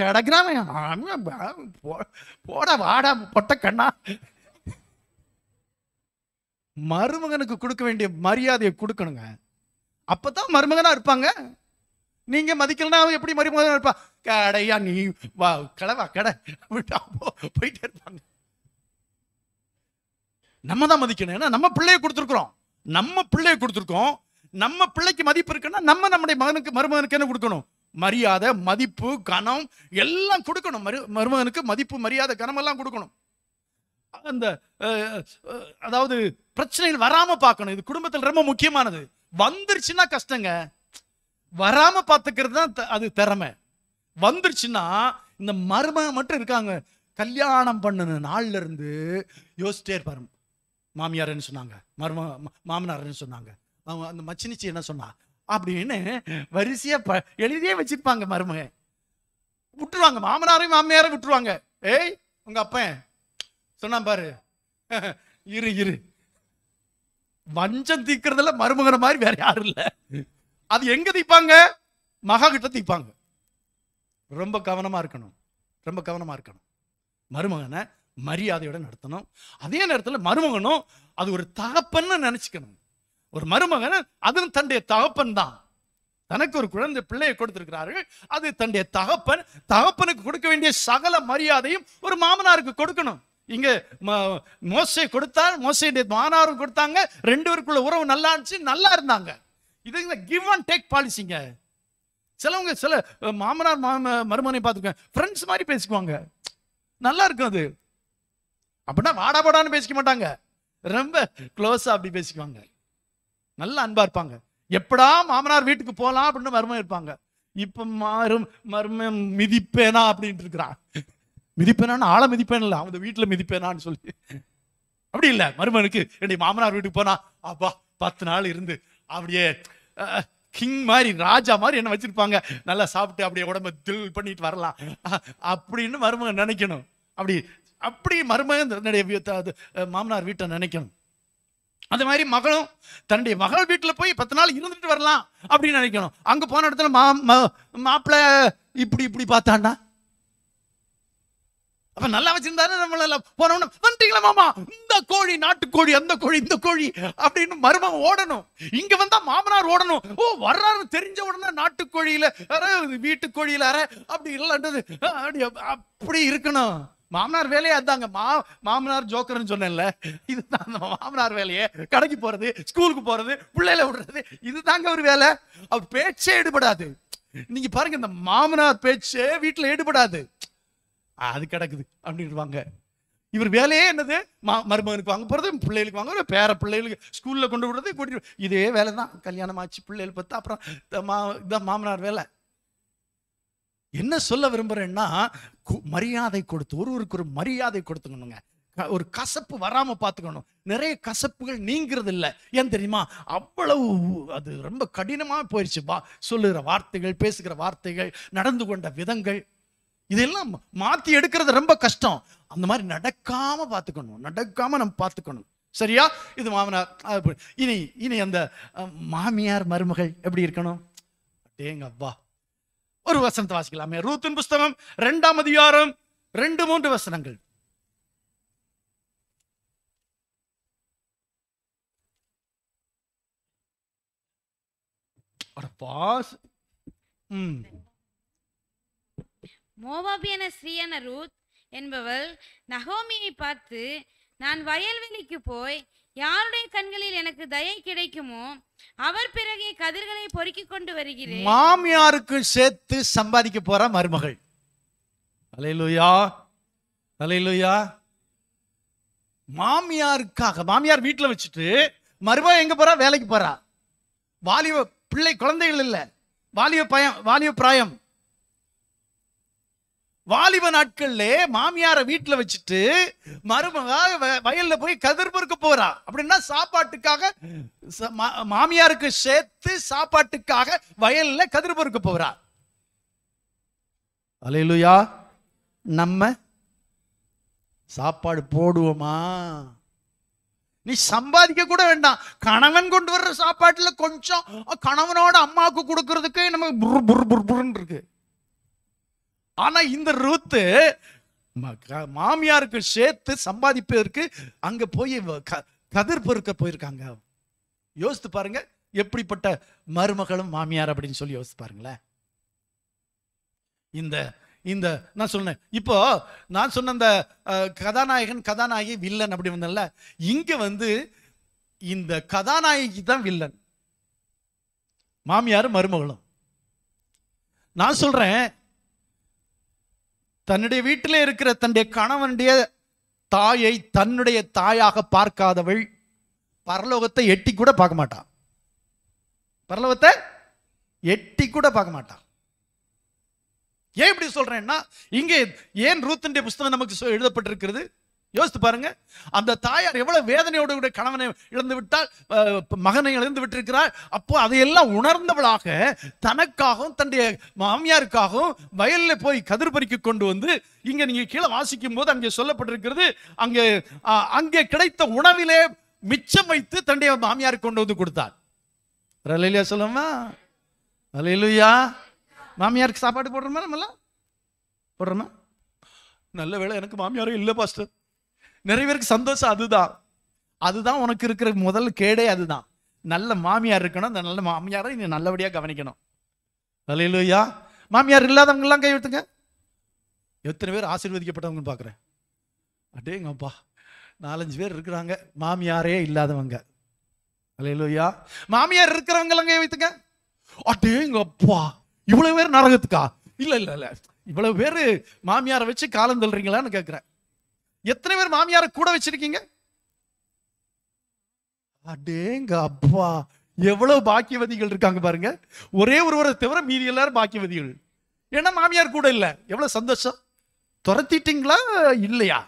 கிடைக்கிறான் போட வாடா பொட்ட கண்ணா மருமகனுக்கு கொடுக்க வேண்டிய மரியாதையை கொடுக்கணுங்க அப்போ தான் மருமகனாக இருப்பாங்க நீங்கள் மதிக்கலன்னா அவன் எப்படி மருமகனாக இருப்பா கடையா நீ வா கடவா கடை போயிட்டே இருப்பாங்க நம்ம தான் மதிக்கணும் ஏன்னா நம்ம பிள்ளையை கொடுத்துருக்குறோம் நம்ம பிள்ளையை கொடுத்துருக்கோம் நம்ம பிள்ளைக்கு மதிப்பு இருக்குன்னா நம்ம நம்முடைய மகனுக்கு மருமகனுக்கு என்ன கொடுக்கணும் மரியாதை மதிப்பு கனம் எல்லாம் கொடுக்கணும் மரு மருமகனுக்கு மதிப்பு மரியாதை கணம் எல்லாம் கொடுக்கணும் அந்த அதாவது பிரச்சனைகள் வராமல் பார்க்கணும் இது குடும்பத்தில் ரொம்ப முக்கியமானது வந்துருச்சுன்னா கஷ்டங்க வராமல் பார்த்துக்கிறது தான் அது திறமை வந்துருச்சுன்னா இந்த மரும மட்டும் இருக்காங்க கல்யாணம் பண்ணின நாள்ல இருந்து யோசிச்சிட்டே இருப்பாரு மாமியார்ன்னு சொன்னாங்க மரும மாமனார் சொன்னாங்க அவங்க அந்த மச்சினிச்சி என்ன சொன்னா அப்படின்னு வரிசையா ப எழுதியே வச்சிருப்பாங்க மருமக விட்டுருவாங்க மாமனாரையும் மாமியாரையும் விட்டுருவாங்க ஏய் உங்க அப்பன் சொன்னா பாரு இரு இரு வஞ்சம் தீக்கிறதுல மருமகன மாதிரி வேற யாரும் இல்லை அது எங்க தீப்பாங்க மகா கிட்ட தீப்பாங்க ரொம்ப கவனமா இருக்கணும் ரொம்ப கவனமா இருக்கணும் மருமகனை மரியாதையோட நடத்தணும் அதே நேரத்தில் மருமகனும் அது ஒரு தகப்பன்னு நினைச்சுக்கணும் ஒரு மருமகன் அது தன்னுடைய தகப்பன் தான் தனக்கு ஒரு குழந்தை பிள்ளையை கொடுத்திருக்கிறார்கள் அது தன்னுடைய தகப்பன் தகப்பனுக்கு கொடுக்க வேண்டிய சகல மரியாதையும் ஒரு மாமனாருக்கு கொடுக்கணும் இங்க மோசை கொடுத்தார் மோசையுடைய மானாரும் கொடுத்தாங்க ரெண்டு பேருக்குள்ள உறவு நல்லா இருந்துச்சு நல்லா இருந்தாங்க இது இந்த கிவ் அண்ட் டேக் பாலிசிங்க சிலவங்க சில மாமனார் மாம மருமனை பார்த்துருக்கேன் ஃப்ரெண்ட்ஸ் மாதிரி பேசிக்குவாங்க நல்லா இருக்கும் அது அப்படின்னா வாடா போடான்னு பேசிக்க மாட்டாங்க ரொம்ப க்ளோஸாக அப்படி பேசிக்குவாங்க நல்லா அன்பா இருப்பாங்க எப்படா மாமனார் வீட்டுக்கு போகலாம் அப்படின்னு மருமன் இருப்பாங்க இப்போ மாறும் மரும மிதிப்பேனா அப்படின்ட்டு இருக்கிறான் மிதிப்பேனா ஆளை மிதிப்பேன் இல்லை அவங்க வீட்டில் மிதிப்பேனான்னு சொல்லி அப்படி இல்லை மருமனுக்கு என்னுடைய மாமனார் வீட்டுக்கு போனா அப்பா பத்து நாள் இருந்து அப்படியே கிங் மாதிரி ராஜா மாதிரி என்ன வச்சிருப்பாங்க நல்லா சாப்பிட்டு அப்படியே உடம்ப தில் பண்ணிட்டு வரலாம் அப்படின்னு மருமகன் நினைக்கணும் அப்படி அப்படி மருமகன் தன்னுடைய மாமனார் வீட்டை நினைக்கணும் அந்த மாதிரி மகளும் தன்னுடைய மகள் வீட்டில் போய் பத்து நாள் இருந்துட்டு வரலாம் அப்படின்னு நினைக்கணும் அங்கே போன இடத்துல மா மாப்பிள்ளை இப்படி இப்படி பார்த்தாண்டா அப்ப நல்லா வச்சிருந்தாரு நம்மள போனோம்னா வந்துட்டீங்களா மாமா இந்த கோழி நாட்டுக்கோழி அந்த கோழி இந்த கோழி அப்படின்னு மருமக ஓடணும் இங்க வந்தா மாமனார் ஓடணும் ஓ வர்றாரு தெரிஞ்ச உடனே நாட்டுக்கோழியில வீட்டுக்கோழியில அற அப்படி இல்லைன்றது அப்படி அப்படி இருக்கணும் மாமனார் வேலையே அதாங்க மா மாமனார் ஜோக்கர்னு சொன்னேன்ல இதுதான் அந்த மாமனார் வேலையே கடைக்கு போறது ஸ்கூலுக்கு போறது பிள்ளையில விடுறது இதுதாங்க ஒரு வேலை அவர் பேச்சே எடுபடாது நீங்க பாருங்க இந்த மாமனார் பேச்சே வீட்டுல எடுபடாது அது கிடக்குது அப்படின்வாங்க இவர் வேலையே என்னது மா மருமகனுக்கு வாங்க போகிறது பிள்ளைகளுக்கு வாங்க பேர பிள்ளைகளுக்கு ஸ்கூலில் கொண்டு விடுறது கூட்டி இதே வேலை தான் கல்யாணம் ஆச்சு பிள்ளைகள் பார்த்தா அப்புறம் மா இதான் மாமனார் வேலை என்ன சொல்ல விரும்புகிறேன்னா மரியாதை கொடுத்து ஒருவருக்கு ஒரு மரியாதை கொடுத்துக்கணுங்க ஒரு கசப்பு வராமல் பார்த்துக்கணும் நிறைய கசப்புகள் நீங்கிறது இல்லை ஏன் தெரியுமா அவ்வளவு அது ரொம்ப கடினமாக போயிடுச்சு வா சொல்லுகிற வார்த்தைகள் பேசுகிற வார்த்தைகள் நடந்து கொண்ட விதங்கள் இதெல்லாம் மாத்தி எடுக்கிறது ரொம்ப கஷ்டம் அந்த மாதிரி நடக்காம பார்த்துக்கணும் நடக்காம நம்ம பார்த்துக்கணும் சரியா இது மாமனார் இனி இனி அந்த மாமியார் மருமகள் எப்படி இருக்கணும் டேங்க அப்பா ஒரு வசனத்தை வாசிக்கலாமே ரூத்தின் புஸ்தகம் ரெண்டாம் அதிகாரம் ரெண்டு மூன்று வசனங்கள் பாஸ் உம் மோவாபியன ஸ்ரீயான ரூத் என்பவள் நகோமியை பார்த்து நான் வயல்வெளிக்கு போய் யாருடைய கண்களில் எனக்கு தயை கிடைக்குமோ அவர் பிறகு கதிர்களை பொறுக்கி கொண்டு வருகிறேன் மாமியாருக்கு சேர்த்து சம்பாதிக்க போற மருமகள் அலையிலுயா அலையிலுயா மாமியாருக்காக மாமியார் வீட்டில் வச்சுட்டு மருமக எங்க போறா வேலைக்கு போறா வாலிப பிள்ளை குழந்தைகள் இல்லை வாலிப பயம் வாலிப பிராயம் வாலிப நாட்கள்ல மாமியார வீட்டுல வச்சுட்டு மருமக வயல்ல போய் கதிர் பொறுக்க போறா அப்படின்னா சாப்பாட்டுக்காக மாமியாருக்கு சேர்த்து சாப்பாட்டுக்காக வயல்ல கதிர் பொறுக்க போறா அலையிலுயா நம்ம சாப்பாடு போடுவோமா நீ சம்பாதிக்க கூட வேண்டாம் கணவன் கொண்டு வர்ற சாப்பாட்டுல கொஞ்சம் கணவனோட அம்மாவுக்கு கொடுக்கறதுக்கு நமக்கு புர் புர் புர் புர்ன்னு இருக்கு ஆனா இந்த ரூத்து மாமியாருக்கு சேர்த்து சம்பாதிப்பதற்கு அங்க போய் கதிர் பொறுக்க போயிருக்காங்க யோசித்து பாருங்க எப்படிப்பட்ட மருமகளும் மாமியார் அப்படின்னு சொல்லி யோசித்து பாருங்களேன் இந்த இந்த நான் சொன்னேன் இப்போ நான் சொன்ன அந்த கதாநாயகன் கதாநாயகி வில்லன் அப்படி வந்தல இங்க வந்து இந்த கதாநாயகி தான் வில்லன் மாமியார் மருமகளும் நான் சொல்றேன் தன்னுடைய வீட்டிலே இருக்கிற தன்னுடைய கணவனுடைய தாயை தன்னுடைய தாயாக பார்க்காதவள் பரலோகத்தை எட்டி கூட பார்க்க மாட்டான் பரலோகத்தை எட்டி கூட பார்க்க மாட்டான் ஏன் இப்படி சொல்றேன்னா இங்கே ஏன் ரூத்தனுடைய புஸ்தகம் நமக்கு எழுதப்பட்டிருக்கிறது யோசித்து பாருங்க அந்த தாயார் எவ்வளவு வேதனையோடு கூட கணவனை இழந்து விட்டால் மகனை இழந்து விட்டிருக்கிறார் அப்போ அதையெல்லாம் உணர்ந்தவளாக தனக்காகவும் தன்னுடைய மாமியாருக்காகவும் வயலில் போய் கதிர் பறிக்க கொண்டு வந்து இங்கே நீங்கள் கீழே வாசிக்கும் போது அங்கே சொல்லப்பட்டிருக்கிறது அங்கே அங்கே கிடைத்த உணவிலே மிச்சம் வைத்து தன்னுடைய மாமியாருக்கு கொண்டு வந்து கொடுத்தார் ரலையிலையா சொல்லுமா ரலையிலுயா மாமியாருக்கு சாப்பாடு போடுற மாதிரி போடுறோமா நல்ல வேலை எனக்கு மாமியாரும் இல்லை பாஸ்டர் நிறைய பேருக்கு சந்தோஷம் அதுதான் அதுதான் உனக்கு இருக்கிற முதல் கேடே அதுதான் நல்ல மாமியார் இருக்கணும் அந்த நல்ல மாமியாரை நீ நல்லபடியாக கவனிக்கணும் இல்லையா மாமியார் இல்லாதவங்கெல்லாம் கை எடுத்துங்க எத்தனை பேர் ஆசீர்வதிக்கப்பட்டவங்கன்னு பார்க்குறேன் அப்படியேங்கப்பா நாலஞ்சு பேர் இருக்கிறாங்க மாமியாரே இல்லாதவங்க இல்லையா மாமியார் இருக்கிறவங்கெல்லாம் கை வைத்துங்க அப்பா இவ்வளோ பேர் நரகத்துக்கா இல்லை இல்லை இல்லை இவ்வளோ பேர் மாமியாரை வச்சு காலம் தள்ளுறீங்களான்னு கேட்குறேன் எத்தனை பேர் மாமியார கூட வச்சிருக்கீங்க அடேங்க அப்பா எவ்வளவு பாக்கியவதிகள் இருக்காங்க பாருங்க ஒரே ஒருவரை தவிர மீதி எல்லாரும் பாக்கியவதிகள் ஏன்னா மாமியார் கூட இல்லை எவ்வளவு சந்தோஷம் துரத்திட்டீங்களா இல்லையா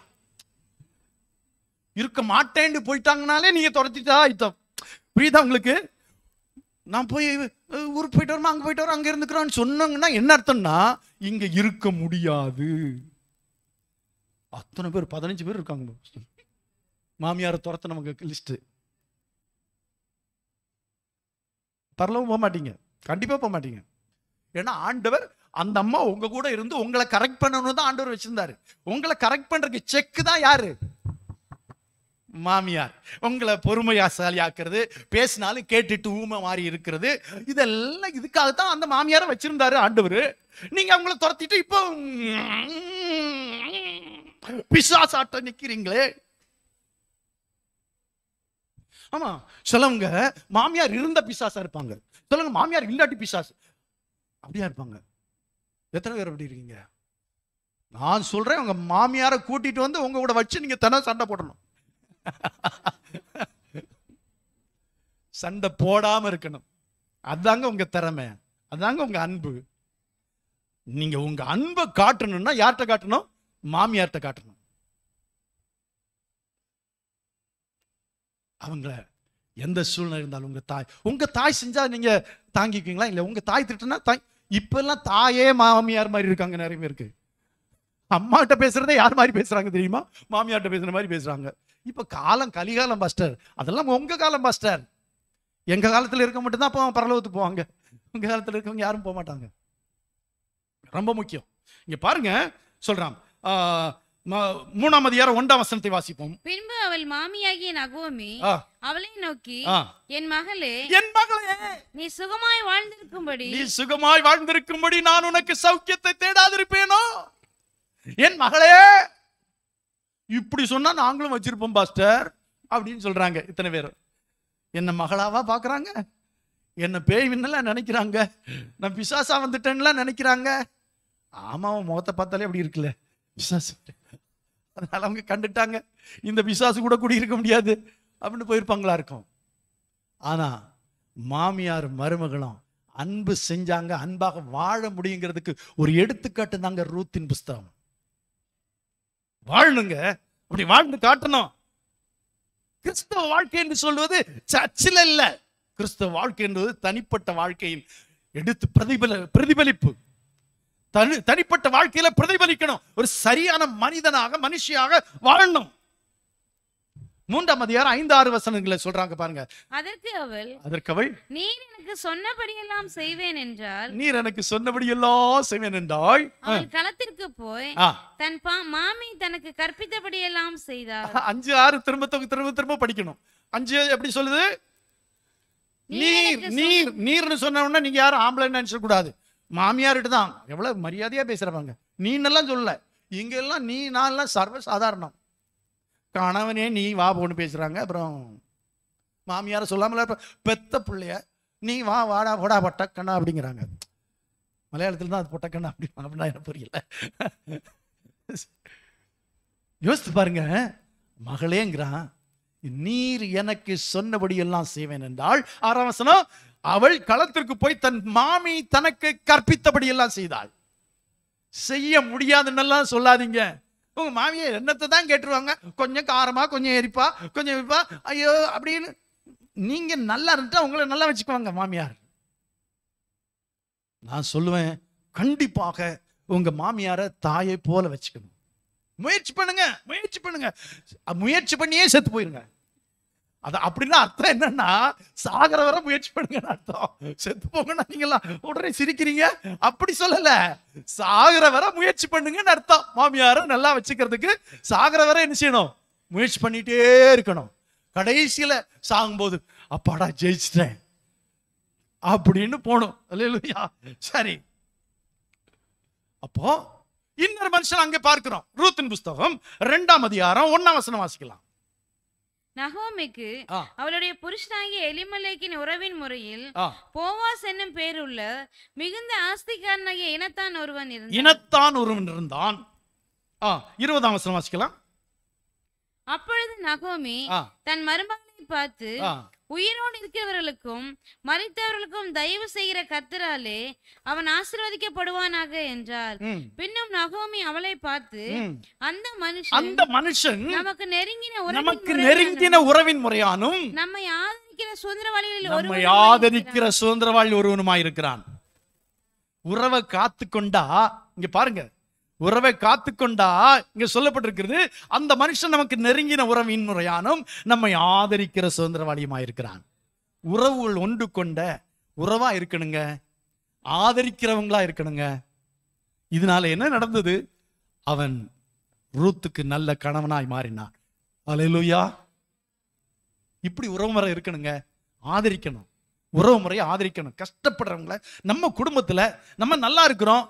இருக்க மாட்டேன்னு போயிட்டாங்கனாலே நீங்க துரத்திட்டா இத்தம் புரியுதா உங்களுக்கு நான் போய் ஊருக்கு போயிட்டு வரோம் அங்கே போயிட்டு வரோம் அங்கே இருந்துக்கிறோம்னு சொன்னாங்கன்னா என்ன அர்த்தம்னா இங்கே இருக்க முடியாது அத்தனை பேர் பதினஞ்சு பேர் இருக்காங்க மாமியார் துரத்த நமக்கு லிஸ்ட்டு பரலவும் போக மாட்டீங்க கண்டிப்பாக போக மாட்டீங்க ஏன்னா ஆண்டவர் அந்த அம்மா உங்க கூட இருந்து உங்களை கரெக்ட் பண்ணணும் தான் ஆண்டவர் வச்சிருந்தாரு உங்களை கரெக்ட் பண்றதுக்கு செக் தான் யாரு மாமியார் உங்களை பொறுமையாசாலி ஆக்குறது பேசினாலும் கேட்டுட்டு ஊமை மாறி இருக்கிறது இதெல்லாம் இதுக்காக தான் அந்த மாமியாரை வச்சிருந்தாரு ஆண்டவர் நீங்க அவங்கள துரத்திட்டு இப்போ பிசாசாட்ட நிக்கிறீங்களே ஆமா சிலவங்க மாமியார் இருந்த பிசாசா இருப்பாங்க சொல்லுங்க மாமியார் இல்லாட்டி பிசாசு அப்படியா இருப்பாங்க எத்தனை பேர் அப்படி இருக்கீங்க நான் சொல்றேன் உங்க மாமியார கூட்டிட்டு வந்து உங்க கூட வச்சு நீங்க தினம் சண்டை போடணும் சண்டை போடாம இருக்கணும் அதாங்க உங்க திறமை அதாங்க உங்க அன்பு நீங்க உங்க அன்பை காட்டணும்னா யார்கிட்ட காட்டணும் மாமியார்கிட்ட காட்டணும் அவங்கள எந்த சூழ்நிலை இருந்தாலும் உங்க தாய் உங்க தாய் செஞ்சா நீங்க தாங்கிக்குவீங்களா இல்ல உங்க தாய் திட்டுனா தாய் இப்ப எல்லாம் தாயே மாமியார் மாதிரி இருக்காங்க நிறைய பேருக்கு அம்மாட்ட பேசுறதே யார் மாதிரி பேசுறாங்க தெரியுமா மாமியார்கிட்ட பேசுற மாதிரி பேசுறாங்க இப்ப காலம் கலிகாலம் பாஸ்டர் அதெல்லாம் உங்க காலம் பாஸ்டர் எங்க காலத்துல இருக்க மட்டும்தான் அப்போ பரலோகத்துக்கு போவாங்க உங்க காலத்துல இருக்கவங்க யாரும் போக மாட்டாங்க ரொம்ப முக்கியம் இங்க பாருங்க சொல்றான் மூணாம் அதிகாரம் ஒன்றாம் வசனத்தை வாசிப்போம் பின்பு அவள் மாமியாகிய அகோமி அவளை நோக்கி என் மகளே என் மகளே நீ சுகமாய் வாழ்ந்திருக்கும்படி நீ சுகமாய் வாழ்ந்திருக்கும்படி நான் உனக்கு சௌக்கியத்தை தேடாதிருப்பேனோ என் மகளே இப்படி சொன்னா நாங்களும் வச்சிருப்போம் பாஸ்டர் அப்படின்னு சொல்றாங்க இத்தனை பேர் என்ன மகளாவா பாக்குறாங்க என்ன பேய் வின்னெல்லாம் நினைக்கிறாங்க நான் பிசாசா வந்துட்டேன்னுலாம் நினைக்கிறாங்க ஆமா முகத்தை பார்த்தாலே அப்படி இருக்குல்ல விசாசு அதனால அவங்க கண்டுட்டாங்க இந்த விசாசு கூட குடியிருக்க முடியாது அப்படின்னு போயிருப்பாங்களா இருக்கும் ஆனால் மாமியார் மருமகளும் அன்பு செஞ்சாங்க அன்பாக வாழ முடியுங்கிறதுக்கு ஒரு எடுத்துக்காட்டு தாங்க ரூத்தின் புஸ்தகம் வாழணுங்க அப்படி வாழ்ந்து காட்டணும் கிறிஸ்தவ வாழ்க்கை என்று சொல்வது சர்ச்சில் இல்லை கிறிஸ்தவ வாழ்க்கை என்பது தனிப்பட்ட வாழ்க்கையின் எடுத்து பிரதிபல பிரதிபலிப்பு தனி தனிப்பட்ட வாழ்க்கையில பிரதிபலிக்கணும் ஒரு சரியான மனிதனாக மனுஷியாக வாழணும் மூன்றாம் அதிகாரம் ஐந்து ஆறு வசனங்களை சொல்றாங்க பாருங்க அதற்கு அவள் அதற்கு அவள் நீர் எனக்கு சொன்னபடி எல்லாம் செய்வேன் என்றால் நீர் எனக்கு சொன்னபடி எல்லாம் செய்வேன் என்றாய் களத்திற்கு போய் தன் மாமி தனக்கு கற்பித்தபடி எல்லாம் செய்தார் அஞ்சு ஆறு திரும்ப திரும்ப திரும்ப படிக்கணும் அஞ்சு எப்படி சொல்லுது நீர் நீர் நீர்னு சொன்ன உடனே நீங்க யாரும் ஆம்பளை நினைச்சிட கூடாது மாமியார்கிட்ட தான் எவ்வளோ மரியாதையாக பேசுகிறவங்க நீன்னெல்லாம் சொல்லலை இங்கெல்லாம் நீ நான்லாம் சர்வ சாதாரணம் கணவனே நீ வா போன்னு பேசுகிறாங்க அப்புறம் மாமியாரை சொல்லாமல் பெத்த பிள்ளைய நீ வா வாடா போடா பொட்டக்கண்ணா அப்படிங்கிறாங்க மலையாளத்தில் தான் அது பொட்டக்கண்ணா அப்படி அப்படின்னா எனக்கு புரியல யோசித்து பாருங்க மகளேங்கிறான் நீர் எனக்கு சொன்னபடியெல்லாம் செய்வேன் என்றால் ஆறாம் வசனம் அவள் களத்திற்கு போய் தன் மாமி தனக்கு கற்பித்தபடி எல்லாம் செய்தாள் செய்ய முடியாதுன்னெல்லாம் சொல்லாதீங்க உங்க மாமிய என்னத்தை தான் கேட்டுருவாங்க கொஞ்சம் காரமா கொஞ்சம் எரிப்பா கொஞ்சம் எரிப்பா ஐயோ அப்படின்னு நீங்க நல்லா இருந்துட்டா உங்களை நல்லா வச்சுக்குவாங்க மாமியார் நான் சொல்லுவேன் கண்டிப்பாக உங்க மாமியாரை தாயை போல வச்சுக்கணும் முயற்சி பண்ணுங்க முயற்சி பண்ணுங்க முயற்சி பண்ணியே செத்து போயிருங்க அது அப்படின்னா அர்த்தம் என்னன்னா சாகர வர முயற்சி பண்ணுங்கன்னு அர்த்தம் செத்து போங்கன்னா நீங்களாம் உடனே சிரிக்கிறீங்க அப்படி சொல்லல சாகர வர முயற்சி பண்ணுங்கன்னு அர்த்தம் மாமியாரும் நல்லா வச்சுக்கிறதுக்கு சாகர வர என்ன செய்யணும் முயற்சி பண்ணிட்டே இருக்கணும் கடைசியில சாகும்போது அப்பாடா ஜெயிச்சிட்டேன் அப்படின்னு போகணும் இல்லையா சரி அப்போ இன்னொரு மனுஷன் அங்கே பார்க்கிறோம் ரூத்தின் புஸ்தகம் ரெண்டாம் அதிகாரம் ஒன்னாம் வசனம் வாசிக்கலாம் நகோமிக்கு அவளுடைய புருஷனாகிய எலிமலைக்கின் உறவின் முறையில் போவாஸ் என்னும் உள்ள மிகுந்த ஆஸ்திகாரனாகிய இனத்தான் ஒருவன் இருந்த இனத்தான் ஒருவன் இருந்தான் இருபதாம் வசனம் வாசிக்கலாம் அப்பொழுது நகோமி தன் மருமகனை பார்த்து உயிரோடு இருக்கிறவர்களுக்கும் மறித்தவர்களுக்கும் தயவு செய்கிற கத்தராலே அவன் ஆசிர்வதிக்கப்படுவானாக என்றார் பின்னும் நகோமி அவளை பார்த்து அந்த மனுஷன் அந்த மனுஷன் நமக்கு நெருங்கின நமக்கு நெருங்கின உறவின் முறையானும் நம்மை ஆதரிக்கிற சுதந்திரவாளிகளில் நம்மை ஆதரிக்கிற சுதந்திரவாளி ஒருவனுமாயிருக்கிறான் உறவை காத்து கொண்டா இங்க பாருங்க உறவை காத்து கொண்டா இங்க சொல்லப்பட்டிருக்கிறது அந்த மனுஷன் நமக்கு நெருங்கின உறவின் முறையானும் நம்மை ஆதரிக்கிற சுதந்திரவாளியுமா இருக்கிறான் உறவுகள் ஒன்று கொண்ட உறவா இருக்கணுங்க ஆதரிக்கிறவங்களா இருக்கணுங்க இதனால என்ன நடந்தது அவன் ரூத்துக்கு நல்ல கணவனாய் மாறினான் அலையலுயா இப்படி உறவு முறை இருக்கணுங்க ஆதரிக்கணும் உறவு முறையை ஆதரிக்கணும் கஷ்டப்படுறவங்கள நம்ம குடும்பத்தில் நம்ம நல்லா இருக்கிறோம்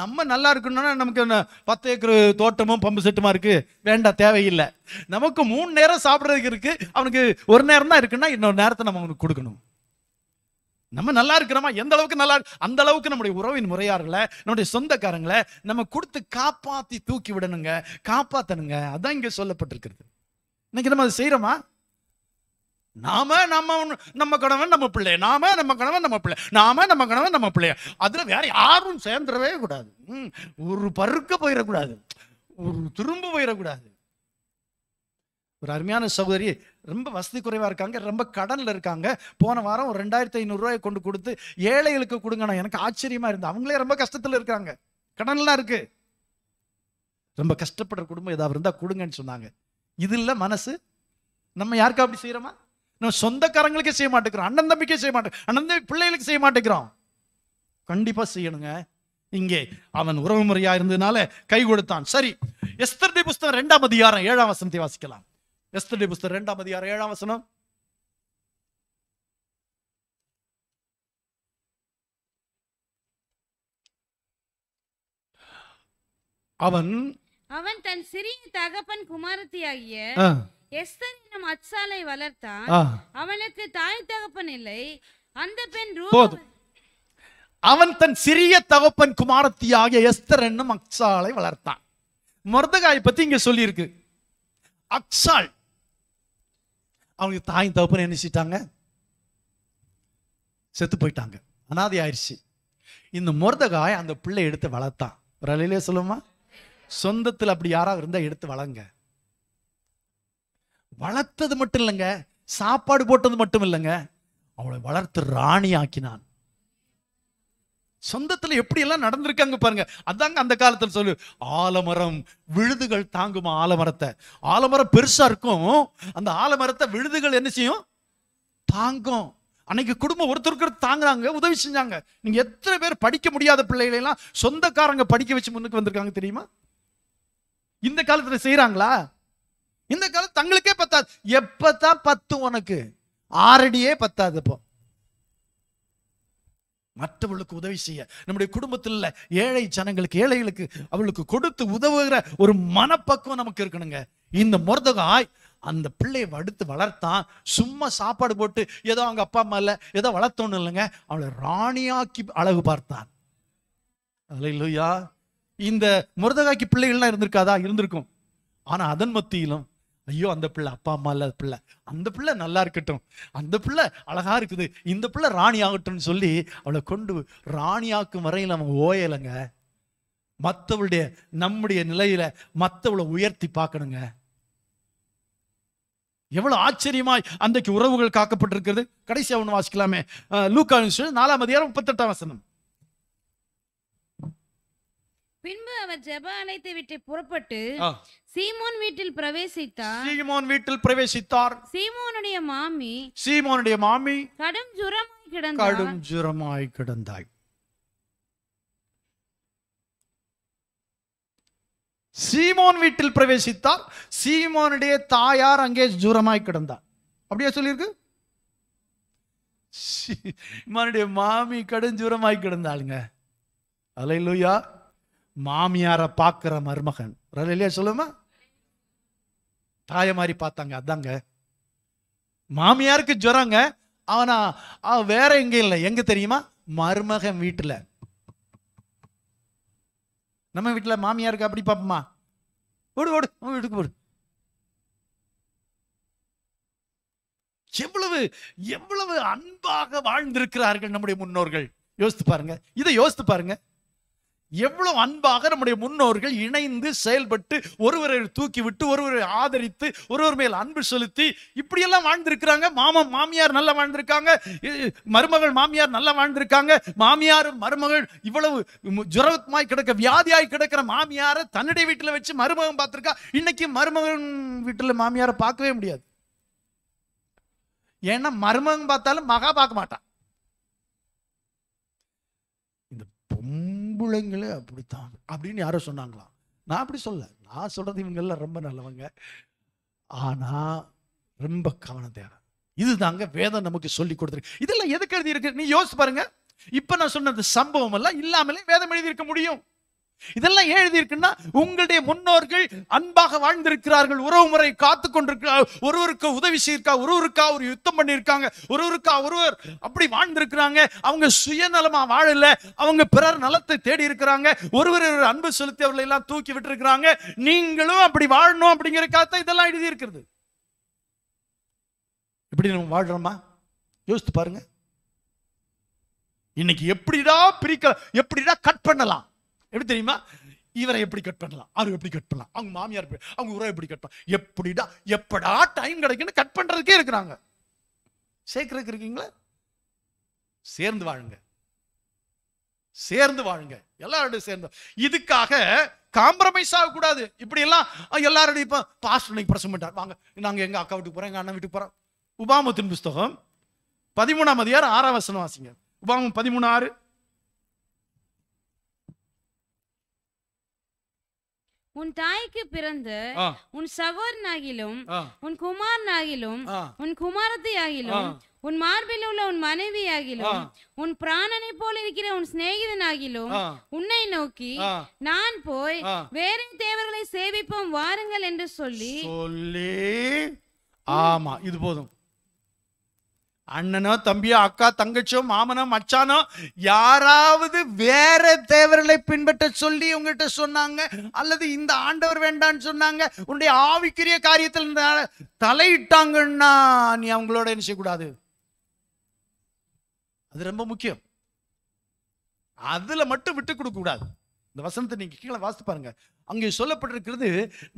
நம்ம நல்லா இருக்கணும்னா நமக்கு பத்து ஏக்கர் தோட்டமும் பம்பு செட்டுமா இருக்கு வேண்டாம் தேவையில்லை நமக்கு மூணு நேரம் சாப்பிட்றதுக்கு இருக்கு அவனுக்கு ஒரு நேரம் தான் இருக்குன்னா இன்னொரு நேரத்தை நம்ம அவனுக்கு கொடுக்கணும் நம்ம நல்லா இருக்கிறோமா எந்த அளவுக்கு நல்லா அந்த அளவுக்கு நம்முடைய உறவின் முறையார்களை நம்முடைய சொந்தக்காரங்களை நம்ம கொடுத்து காப்பாத்தி தூக்கி விடணுங்க காப்பாத்தணுங்க அதான் இங்க சொல்லப்பட்டிருக்கிறது இன்னைக்கு நம்ம அதை செய்யறோமா நாம நம்ம நம்ம கணவன் நம்ம பிள்ளை நாம நம்ம கணவன் நம்ம பிள்ளை நாம நம்ம கணவன் நம்ம பிள்ளைய அதில் வேற யாரும் சேர்ந்துடவே கூடாது ஒரு பருக்க போயிடக்கூடாது ஒரு திரும்ப போயிடக்கூடாது ஒரு அருமையான சகோதரி ரொம்ப வசதி குறைவாக இருக்காங்க ரொம்ப கடனில் இருக்காங்க போன வாரம் ஒரு ரெண்டாயிரத்தி ஐநூறுரூவாயை கொண்டு கொடுத்து ஏழைகளுக்கு கொடுங்கண்ணா எனக்கு ஆச்சரியமாக இருந்தது அவங்களே ரொம்ப கஷ்டத்தில் இருக்காங்க கடன்லாம் இருக்கு ரொம்ப கஷ்டப்படுற குடும்பம் ஏதாவது இருந்தால் கொடுங்கன்னு சொன்னாங்க இது இல்லை மனசு நம்ம யாருக்கா அப்படி செய்கிறோமா நம்ம சொந்தக்காரங்களுக்கே செய்ய மாட்டேங்கிறோம் அண்ணன் தம்பிக்கே செய்ய மாட்டேன் அண்ணன் தம்பி பிள்ளைகளுக்கு செய்ய மாட்டேங்கிறோம் கண்டிப்பாக செய்யணுங்க இங்கே அவன் உறவு முறையா இருந்ததுனால கை கொடுத்தான் சரி எஸ்தர்டி புஸ்தகம் ரெண்டாம் அதிகாரம் ஏழாம் வசனத்தை வாசிக்கலாம் எஸ்தர்டி புஸ்தகம் ரெண்டாம் அதிகாரம் ஏழாம் வசனம் அவன் அவன் தன் சிறிய தகப்பன் குமாரத்தியாகிய எஸ்தர் அச்சாலை வளர்த்தான் அவனுக்கு தாய் தகப்பன் இல்லை அந்த பெண் போதும் அவன் தன் சிறிய தகப்பன் குமாரத்தியாக எஸ்தர் என்னும் அக்சாலை வளர்த்தான் மருதகாய் பத்தி இங்க சொல்லியிருக்கு அக்சால் அவனுக்கு தாய் தகப்பன் செய்தாங்க செத்து போயிட்டாங்க அனாதை ஆயிடுச்சு இந்த முருதகாய் அந்த பிள்ளை எடுத்து வளர்த்தான் ஒரு அலையிலே சொல்லுமா சொந்தத்தில் அப்படி யாராவது இருந்தா எடுத்து வளங்க வளர்த்தது மட்டும் இல்லைங்க சாப்பாடு போட்டது மட்டும் இல்லைங்க அவளை வளர்த்து ராணி ஆக்கினான் சொந்தத்தில் எப்படியெல்லாம் நடந்திருக்காங்க பாருங்க அதாங்க அந்த காலத்தில் சொல்லு ஆலமரம் விழுதுகள் தாங்குமா ஆலமரத்தை ஆலமரம் பெருசா இருக்கும் அந்த ஆலமரத்தை விழுதுகள் என்ன செய்யும் தாங்கும் அன்னைக்கு குடும்பம் ஒருத்தருக்கு தாங்குறாங்க உதவி செஞ்சாங்க நீங்க எத்தனை பேர் படிக்க முடியாத பிள்ளைகளெல்லாம் சொந்தக்காரங்க படிக்க வச்சு முன்னுக்கு வந்திருக்காங்க தெரியுமா இந்த காலத்தில் செய்கிறாங்களா இந்த காலம் தங்களுக்கே பத்தாது எப்பதான் பத்தும் உனக்கு ஆரடியே பத்தாது இப்போ மற்றவர்களுக்கு உதவி செய்ய நம்முடைய குடும்பத்தில் ஏழை ஜனங்களுக்கு ஏழைகளுக்கு அவளுக்கு கொடுத்து உதவுகிற ஒரு மனப்பக்குவம் நமக்கு இருக்கணுங்க இந்த முரதகாய் அந்த பிள்ளையை அடுத்து வளர்த்தான் சும்மா சாப்பாடு போட்டு ஏதோ அவங்க அப்பா அம்மா இல்லை ஏதோ வளர்த்தோன்னு இல்லைங்க அவளை ராணியாக்கி அழகு பார்த்தான் இல்லையா இந்த முரதகாக்கி பிள்ளைகள்லாம் இருந்திருக்காதா இருந்திருக்கும் ஆனால் அதன் மத்தியிலும் ஐயோ அந்த பிள்ளை அப்பா அம்மா இல்லாத பிள்ளை அந்த பிள்ளை நல்லா இருக்கட்டும் அந்த பிள்ளை அழகா இருக்குது இந்த பிள்ளை ராணி ஆகட்டும்னு சொல்லி அவளை கொண்டு ராணியாக்கும் வரையில் அவன் ஓயலைங்க மற்றவளுடைய நம்முடைய நிலையில மற்றவளை உயர்த்தி பார்க்கணுங்க எவ்வளவு ஆச்சரியமாய் அன்றைக்கு உறவுகள் காக்கப்பட்டிருக்கிறது கடைசி அவன் வாசிக்கலாமே லூக்கா நாலாம் அதிகாரம் முப்பத்தெட்டாம் வசனம் பின்பு அவர் ஜெப அழைத்து விட்டு புறப்பட்டு சீமோன் வீட்டில் பிரவேசித்தார் சீமோன் வீட்டில் பிரவேசித்தார் சீமோனுடைய மாமி சீமோனுடைய மாமி கடும் ஜுரமாய் கடும் ஜுரமாய் கிடந்தாய் சீமோன் வீட்டில் பிரவேசித்தார் சீமோனுடைய தாயார் அங்கே ஜூரமாய் கிடந்தார் அப்படியே சொல்லியிருக்கு சீமோனுடைய மாமி கடும் ஜுரமாய் கிடந்தாளுங்க அலையிலுயா மாமியாரை பார்க்குற மருமகன் இல்லையா சொல்லுமா தாய மாதிரி பார்த்தாங்க அதாங்க மாமியாருக்கு ஜுரங்க அவனா வேற எங்க இல்லை எங்க தெரியுமா மருமகன் வீட்டில் நம்ம வீட்டில் மாமியாருக்கு அப்படி பார்ப்போமா ஓடு ஓடு அவன் வீட்டுக்கு போடு எவ்வளவு எவ்வளவு அன்பாக வாழ்ந்திருக்கிறார்கள் நம்முடைய முன்னோர்கள் யோசித்து பாருங்க இதை யோசித்து பாருங்க எவ்வளவு அன்பாக நம்முடைய முன்னோர்கள் இணைந்து செயல்பட்டு ஒருவரை தூக்கி விட்டு ஒருவரை ஆதரித்து ஒருவர் மேல் அன்பு செலுத்தி இப்படியெல்லாம் வாழ்ந்திருக்கிறாங்க மாமா மாமியார் நல்லா வாழ்ந்திருக்காங்க மருமகள் மாமியார் நல்லா வாழ்ந்திருக்காங்க மாமியார் மருமகள் இவ்வளவு ஜுரமாய் கிடக்க வியாதியாய் கிடக்கிற மாமியாரை தன்னுடைய வீட்டில் வச்சு மருமகன் பார்த்துருக்கா இன்னைக்கு மருமகன் வீட்டில் மாமியாரை பார்க்கவே முடியாது ஏன்னா மருமகன் பார்த்தாலும் மகா பார்க்க மாட்டான் பிள்ளைங்களே அப்படித்தான் அப்படின்னு யாரோ சொன்னாங்களாம் நான் அப்படி சொல்ல நான் இவங்க இவங்கெல்லாம் ரொம்ப நல்லவங்க ஆனா ரொம்ப கவனம் தேவை இதுதாங்க வேதம் நமக்கு சொல்லி கொடுத்துருக்கு இதெல்லாம் எதுக்கு எழுதியிருக்கு நீ யோசிச்சு பாருங்க இப்ப நான் சொன்னது சம்பவம் எல்லாம் இல்லாமலே வேதம் எழுதியிருக்க முடியும் இதெல்லாம் ஏன் எழுதியிருக்குன்னா உங்களுடைய முன்னோர்கள் அன்பாக வாழ்ந்திருக்கிறார்கள் உறவு முறை காத்து கொண்டிருக்கிறார் ஒருவருக்கு உதவி செய்யிருக்கா ஒருவருக்கா ஒரு யுத்தம் பண்ணியிருக்காங்க ஒருவருக்கா ஒருவர் அப்படி வாழ்ந்திருக்கிறாங்க அவங்க சுயநலமா வாழல அவங்க பிறர் நலத்தை தேடி இருக்கிறாங்க ஒருவர் அன்பு செலுத்தி அவர்களை எல்லாம் தூக்கி விட்டுருக்கிறாங்க நீங்களும் அப்படி வாழணும் அப்படிங்கிறக்காக இதெல்லாம் எழுதி இருக்கிறது இப்படி நம்ம வாழ்றோமா யோசித்து பாருங்க இன்னைக்கு எப்படிடா பிரிக்க எப்படிடா கட் பண்ணலாம் எப்படி தெரியுமா இவரை எப்படி கட் பண்ணலாம் அவர் எப்படி கட் பண்ணலாம் அவங்க மாமியார் அவங்க உறவை எப்படி கட் பண்ணலாம் எப்படிடா எப்படா டைம் கிடைக்குன்னு கட் பண்றதுக்கே இருக்கிறாங்க சேர்க்கறதுக்கு இருக்கீங்களா சேர்ந்து வாழுங்க சேர்ந்து வாழுங்க எல்லாரோடையும் சேர்ந்து இதுக்காக காம்ப்ரமைஸ் ஆகக்கூடாது இப்படி எல்லாம் எல்லாரோடையும் இப்போ பாஸ்ட் பிரசம் பண்ணார் வாங்க நாங்க எங்க அக்கா வீட்டுக்கு போறோம் எங்க அண்ணன் வீட்டுக்கு போறோம் உபாமத்தின் புஸ்தகம் பதிமூணாம் அதிகாரம் ஆறாம் வசனம் வாசிங்க உபாமம் பதிமூணு ஆறு உன் தாய்க்கு பிறந்து உன் சகோதரனாகிலும் உன் குமாரனாகிலும் உன் குமாரத்தை ஆகிலும் உன் மார்பில் உள்ள உன் மனைவியாகிலும் உன் பிராணனை போல இருக்கிற உன் சிநேகிதனாகிலும் உன்னை நோக்கி நான் போய் வேறு தேவர்களை சேவிப்போம் வாருங்கள் என்று சொல்லி சொல்லி ஆமா இது போதும் அண்ணனோ தம்பியோ அக்கா தங்கச்சோ மாமனோ மச்சானோ யாராவது வேற தேவர்களை பின்பற்ற சொல்லி உங்ககிட்ட சொன்னாங்க அல்லது இந்த ஆண்டவர் வேண்டான்னு சொன்னாங்க உன்னுடைய ஆவிக்குரிய காரியத்தில் தலையிட்டாங்கன்னா நீ அவங்களோட என்ன செய்யக்கூடாது அது ரொம்ப முக்கியம் அதுல மட்டும் விட்டு கொடுக்க கூடாது இந்த வசனத்தை நீங்க கீழே வாசித்து பாருங்க அங்கே சொல்லப்பட்டிருக்கிறது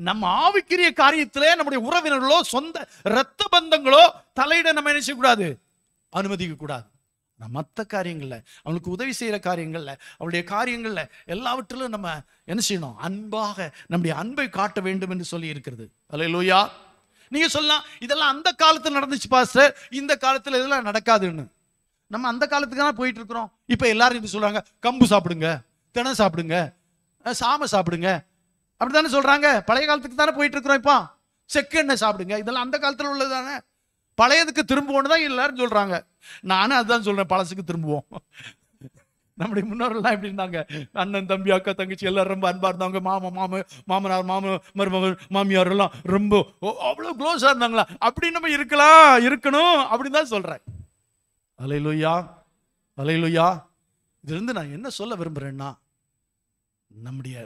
நம்ம ஆவிக்குரிய காரியத்திலே நம்முடைய உறவினர்களோ சொந்த இரத்த பந்தங்களோ தலையிட நம்ம என்ன செய்யக்கூடாது அனுமதிக்க கூடாது மற்ற காரியங்களில் அவனுக்கு உதவி செய்கிற காரியங்களில் அவளுடைய காரியங்களில் எல்லாவற்றிலும் நம்ம என்ன செய்யணும் அன்பாக நம்முடைய அன்பை காட்ட வேண்டும் என்று சொல்லி இருக்கிறது அல்ல லோயா நீங்க சொல்லலாம் இதெல்லாம் அந்த காலத்தில் நடந்துச்சு பாஸ்டர் இந்த காலத்தில் இதெல்லாம் நடக்காதுன்னு நம்ம அந்த காலத்துக்கு தான் போயிட்டு இருக்கிறோம் இப்போ எல்லாரும் இது சொல்றாங்க கம்பு சாப்பிடுங்க தினம் சாப்பிடுங்க சாமை சாப்பிடுங்க அப்படி தானே சொல்கிறாங்க பழைய காலத்துக்கு தானே போயிட்டு இருக்கிறோம் இப்போ செக்கு சாப்பிடுங்க இதெல்லாம் அந்த காலத்தில் உள்ளது தானே பழையதுக்கு திரும்புவோன்னு தான் எல்லாரும் சொல்கிறாங்க நானும் அதுதான் சொல்கிறேன் பழசுக்கு திரும்புவோம் நம்முடைய முன்னோர்கள்லாம் எப்படி இருந்தாங்க அண்ணன் தம்பி அக்கா தங்கச்சி எல்லாரும் ரொம்ப அன்பாக இருந்தாங்க மாமா மாம மாமனார் மாம மருமகள் மாமியார் எல்லாம் ரொம்ப அவ்வளோ க்ளோஸாக இருந்தாங்களா அப்படி நம்ம இருக்கலாம் இருக்கணும் அப்படின்னு தான் சொல்கிறேன் அலையிலுயா அலையிலுயா இதுலேருந்து நான் என்ன சொல்ல விரும்புகிறேன்னா நம்முடைய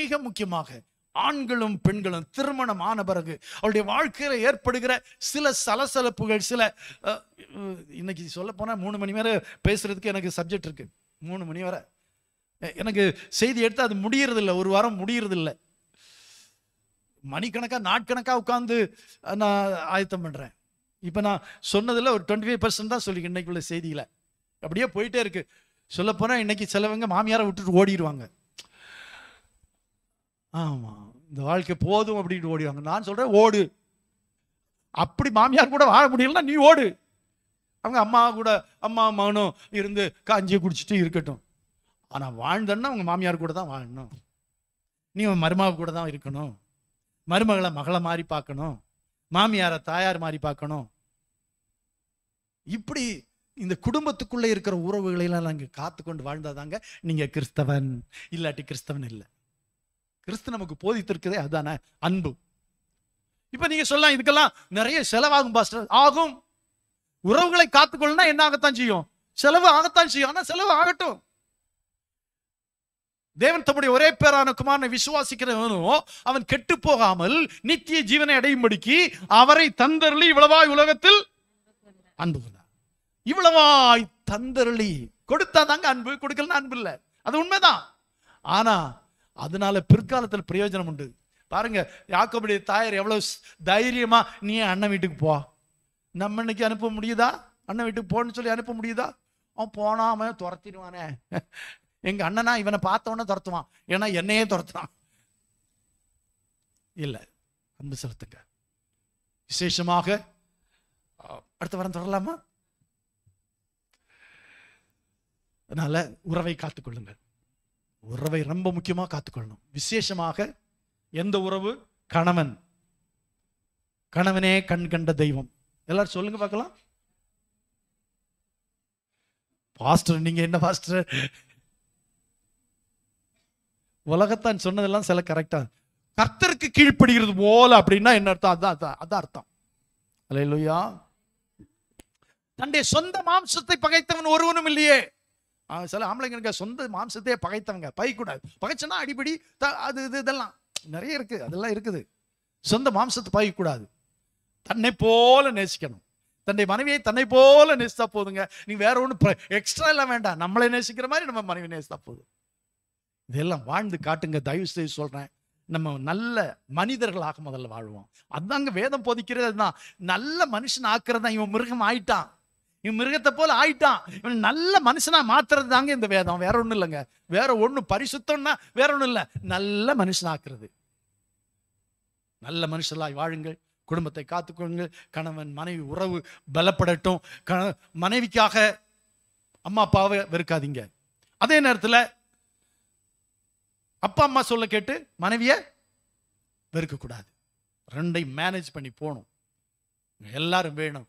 மிக முக்கியமாக ஆண்களும் பெண்களும் திருமணம் ஆன பிறகு அவருடைய வாழ்க்கையில் ஏற்படுகிற சில சலசலப்புகள் சில இன்னைக்கு சொல்ல போனால் மூணு மணி வரை பேசுறதுக்கு எனக்கு சப்ஜெக்ட் இருக்கு மூணு மணி வரை எனக்கு செய்தி எடுத்து அது முடியறதில்ல ஒரு வாரம் முடியறதில்ல மணிக்கணக்காக நாட்கணக்காக உட்காந்து நான் ஆயத்தம் பண்ணுறேன் இப்போ நான் சொன்னதில் ஒரு டுவெண்ட்டி ஃபைவ் பர்சன்ட் தான் சொல்லிக்கிறேன் இன்னைக்குள்ள செய்தியில் அப்படியே போயிட்டே இருக்கு சொல்லப்போனால் இன்னைக்கு சிலவங்க மாமியாரை விட்டுட்டு ஓடிடுவாங்க ஆமாம் இந்த வாழ்க்கை போதும் அப்படின்னு ஓடிவாங்க நான் சொல்கிறேன் ஓடு அப்படி மாமியார் கூட வாழ முடியலன்னா நீ ஓடு அவங்க அம்மா கூட அம்மா மகனும் இருந்து காஞ்சியை குடிச்சிட்டு இருக்கட்டும் ஆனால் வாழ்ந்தன்னா அவங்க மாமியார் கூட தான் வாழணும் நீ அவன் மருமாவ கூட தான் இருக்கணும் மருமகளை மகளை மாதிரி பார்க்கணும் மாமியாரை தாயார் மாதிரி பார்க்கணும் இப்படி இந்த குடும்பத்துக்குள்ளே இருக்கிற உறவுகளையெல்லாம் நாங்கள் காத்துக்கொண்டு வாழ்ந்தாதாங்க நீங்கள் கிறிஸ்தவன் இல்லாட்டி கிறிஸ்தவன் இல்லை கிறிஸ்து நமக்கு போதித்திருக்கிறதே அதுதானே அன்பு இப்போ நீங்க சொல்லலாம் இதுக்கெல்லாம் நிறைய செலவாகும் பாஸ்டர் ஆகும் உறவுகளை காத்துக்கொள்ளனா என்ன ஆகத்தான் செய்யும் செலவு ஆகத்தான் செய்யும் ஆனா செலவு ஆகட்டும் தேவன் தம்முடைய ஒரே பேரான குமாரனை விசுவாசிக்கிறவனும் அவன் கெட்டு போகாமல் நித்திய ஜீவனை அடையும்படிக்கு அவரை தந்தருளி இவ்வளவாய் உலகத்தில் அன்பு இவ்வளவாய் தந்தருளி கொடுத்தா தாங்க அன்பு கொடுக்கலன்னா அன்பு இல்லை அது உண்மைதான் ஆனா அதனால பிற்காலத்தில் பிரயோஜனம் உண்டு பாருங்க யாக்கோபுடைய தாயார் எவ்வளோ தைரியமா நீ அண்ணன் வீட்டுக்கு போ நம்ம இன்னைக்கு அனுப்ப முடியுதா அண்ணன் வீட்டுக்கு போன்னு சொல்லி அனுப்ப முடியுதா அவன் போனா துரத்திடுவானே எங்க அண்ணனா இவனை பார்த்தவொன்னே துரத்துவான் ஏன்னா என்னையே துரத்துறான் இல்லை அன்பு செலுத்துங்க விசேஷமாக அடுத்த வாரம் தொடரலாமா அதனால உறவை காத்துக்கொள்ளுங்கள் உறவை ரொம்ப முக்கியமாக காத்துக்கொள்ளணும் விசேஷமாக எந்த உறவு கணவன் கணவனே கண் கண்ட தெய்வம் எல்லாரும் சொல்லுங்க பார்க்கலாம் பாஸ்டர் நீங்க என்ன பாஸ்டர் உலகத்தான் சொன்னதெல்லாம் சில கரெக்டா கர்த்தருக்கு கீழ்ப்படுகிறது போல அப்படின்னா என்ன அர்த்தம் அதான் அதான் அர்த்தம் இல்லையா தன்னுடைய சொந்த மாம்சத்தை பகைத்தவன் ஒருவனும் இல்லையே சில ஆம்பளைங்க சொந்த மாம்சத்தையே பகைத்தவங்க பகைக்கூடாது பகைச்சோன்னா அடிப்படி த அது இது இதெல்லாம் நிறைய இருக்குது அதெல்லாம் இருக்குது சொந்த மாம்சத்தை பகைக்கூடாது தன்னை போல நேசிக்கணும் தன்னை மனைவியை தன்னை போல நேசித்தா போதுங்க நீ வேற ஒன்று எக்ஸ்ட்ரா எல்லாம் வேண்டாம் நம்மளை நேசிக்கிற மாதிரி நம்ம மனைவி நேசித்தா போதும் இதெல்லாம் வாழ்ந்து காட்டுங்க தயவு செய்து சொல்கிறேன் நம்ம நல்ல மனிதர்களாக முதல்ல வாழ்வோம் அதாங்க வேதம் போதிக்கிறது அதுதான் நல்ல மனுஷன் ஆக்குறது தான் இவன் மிருகம் ஆயிட்டான் இவன் மிருகத்தை போல ஆயிட்டான் இவன் நல்ல மனுஷனா மாத்துறது தாங்க இந்த வேதம் வேற ஒண்ணும் இல்லைங்க வேற ஒண்ணு பரிசுத்தம்னா வேற ஒண்ணும் இல்லை நல்ல மனுஷனாக்குறது நல்ல மனுஷனாய் வாழுங்கள் குடும்பத்தை காத்துக்கொள்ளுங்க கணவன் மனைவி உறவு பலப்படட்டும் மனைவிக்காக அம்மா அப்பாவை வெறுக்காதீங்க அதே நேரத்தில் அப்பா அம்மா சொல்ல கேட்டு வெறுக்க வெறுக்கக்கூடாது ரெண்டையும் மேனேஜ் பண்ணி போகணும் எல்லாரும் வேணும்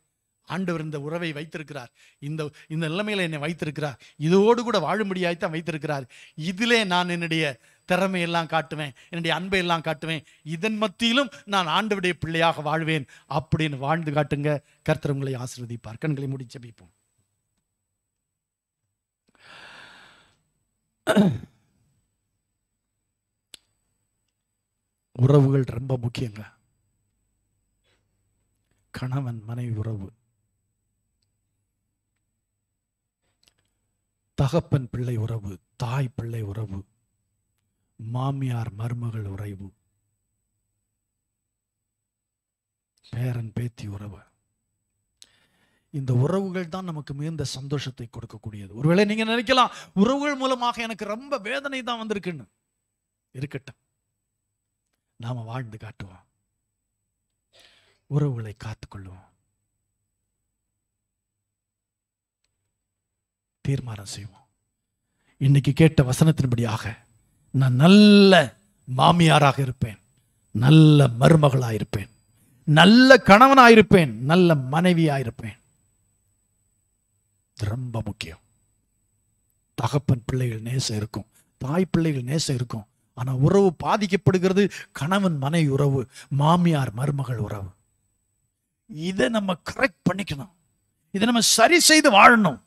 ஆண்டவர் இந்த உறவை வைத்திருக்கிறார் இந்த இந்த நிலைமையில என்னை வைத்திருக்கிறார் இதோடு கூட வாழும்படியாய்த்தான் வைத்திருக்கிறார் இதிலே நான் என்னுடைய திறமையெல்லாம் காட்டுவேன் என்னுடைய அன்பை எல்லாம் காட்டுவேன் இதன் மத்தியிலும் நான் ஆண்டவுடைய பிள்ளையாக வாழ்வேன் அப்படின்னு வாழ்ந்து காட்டுங்க கர்த்தர் உங்களை ஆசிர்வதிப்பார் கண்களை முடிச்சு வைப்போம் உறவுகள் ரொம்ப முக்கியங்க கணவன் மனைவி உறவு தகப்பன் பிள்ளை உறவு தாய் பிள்ளை உறவு மாமியார் மருமகள் உறவு பேரன் பேத்தி உறவு இந்த உறவுகள் தான் நமக்கு மிகுந்த சந்தோஷத்தை கொடுக்கக்கூடியது ஒருவேளை நீங்க நினைக்கலாம் உறவுகள் மூலமாக எனக்கு ரொம்ப வேதனை தான் வந்திருக்குன்னு இருக்கட்டும் நாம வாழ்ந்து காட்டுவோம் உறவுகளை காத்துக்கொள்வோம் தீர்மானம் செய்வோம் இன்னைக்கு கேட்ட வசனத்தின்படியாக நான் நல்ல மாமியாராக இருப்பேன் நல்ல மருமகளாயிருப்பேன் நல்ல கணவனாயிருப்பேன் நல்ல மனைவியாயிருப்பேன் இருப்பேன் ரொம்ப முக்கியம் தகப்பன் பிள்ளைகள் நேசம் இருக்கும் தாய் பிள்ளைகள் நேசம் இருக்கும் ஆனால் உறவு பாதிக்கப்படுகிறது கணவன் மனை உறவு மாமியார் மருமகள் உறவு இதை நம்ம கரெக்ட் பண்ணிக்கணும் இதை நம்ம சரி செய்து வாழணும்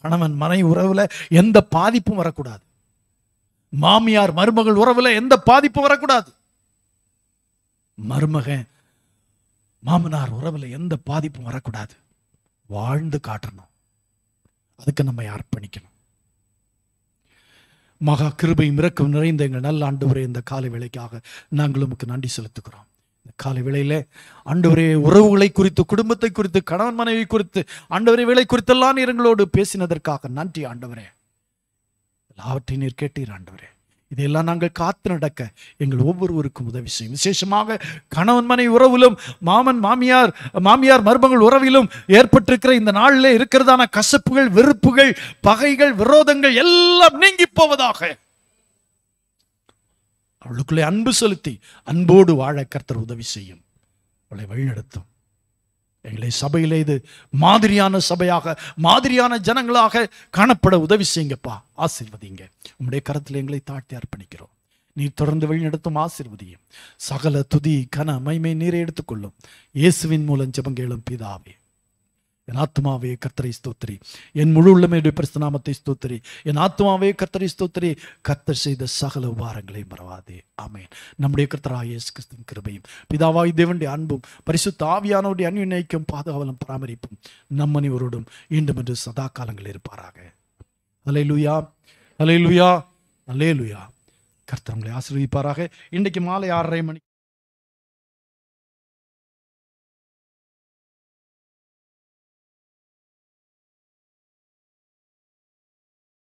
கணவன் மனை உறவுல எந்த பாதிப்பும் வரக்கூடாது மாமியார் மருமகள் உறவுல எந்த பாதிப்பும் வரக்கூடாது மருமகன் மாமனார் உறவுல எந்த பாதிப்பும் வரக்கூடாது வாழ்ந்து காட்டணும் அதுக்கு நம்ம அர்ப்பணிக்கணும் மகா கிருபையும் இறக்கம் நிறைந்த எங்கள் நல்ல ஆண்டு உரை இந்த கால வேலைக்காக நாங்கள் உமக்கு நன்றி செலுத்துகிறோம் காலை வேளையில் ஆண்டவரே உறவுகளை குறித்து குடும்பத்தை குறித்து கணவன் மனைவி குறித்து ஆண்டவரே வேலை குறித்தெல்லாம் இரங்களோடு பேசினதற்காக நன்றி ஆண்டவரே எல்லாவற்றையும் நீர் கேட்டீர் ஆண்டவரே இதையெல்லாம் நாங்கள் காத்து நடக்க எங்கள் ஒவ்வொருவருக்கும் உதவி செய்யும் விசேஷமாக கணவன் மனை உறவிலும் மாமன் மாமியார் மாமியார் மருமகள் உறவிலும் ஏற்பட்டிருக்கிற இந்த நாளில் இருக்கிறதான கசப்புகள் வெறுப்புகள் பகைகள் விரோதங்கள் எல்லாம் நீங்கி போவதாக அவளுக்குள்ளே அன்பு செலுத்தி அன்போடு வாழ கர்த்தர் உதவி செய்யும் அவளை வழிநடத்தும் எங்களை சபையில் இது மாதிரியான சபையாக மாதிரியான ஜனங்களாக காணப்பட உதவி செய்யுங்கப்பா ஆசிர்வதிங்க உங்களுடைய கரத்தில் எங்களை தாழ்த்தி அர்ப்பணிக்கிறோம் நீ தொடர்ந்து வழிநடத்தும் ஆசிர்வதியும் சகல துதி கன மைமை நீரை எடுத்துக்கொள்ளும் இயேசுவின் மூலம் ஜபங்கேளும் பிதாவே என் ஆத்மாவே கத்தரை ஸ்தோத்திரி என் முழு உள்ளமையுடைய பிரஸ்தநாமத்தை ஸ்தோத்திரி என் ஆத்மாவே கத்தரை ஸ்தோத்திரி கத்தர் செய்த சகல உபாரங்களை மறவாதே ஆமேன் நம்முடைய கர்த்தராக எஸ் கிறிஸ்தன் கிருபையும் பிதாவாய் தேவனுடைய அன்பும் பரிசுத்த ஆவியானோடைய அன்யுநயிக்கும் பாதுகாவலும் பராமரிப்பும் நம் அனைவரோடும் இன்றும் என்று சதா காலங்கள் இருப்பாராக அலை லுயா அலை லுயா அலே லுயா கர்த்தவங்களை ஆசீர்வதிப்பாராக இன்றைக்கு மாலை ஆறரை மணி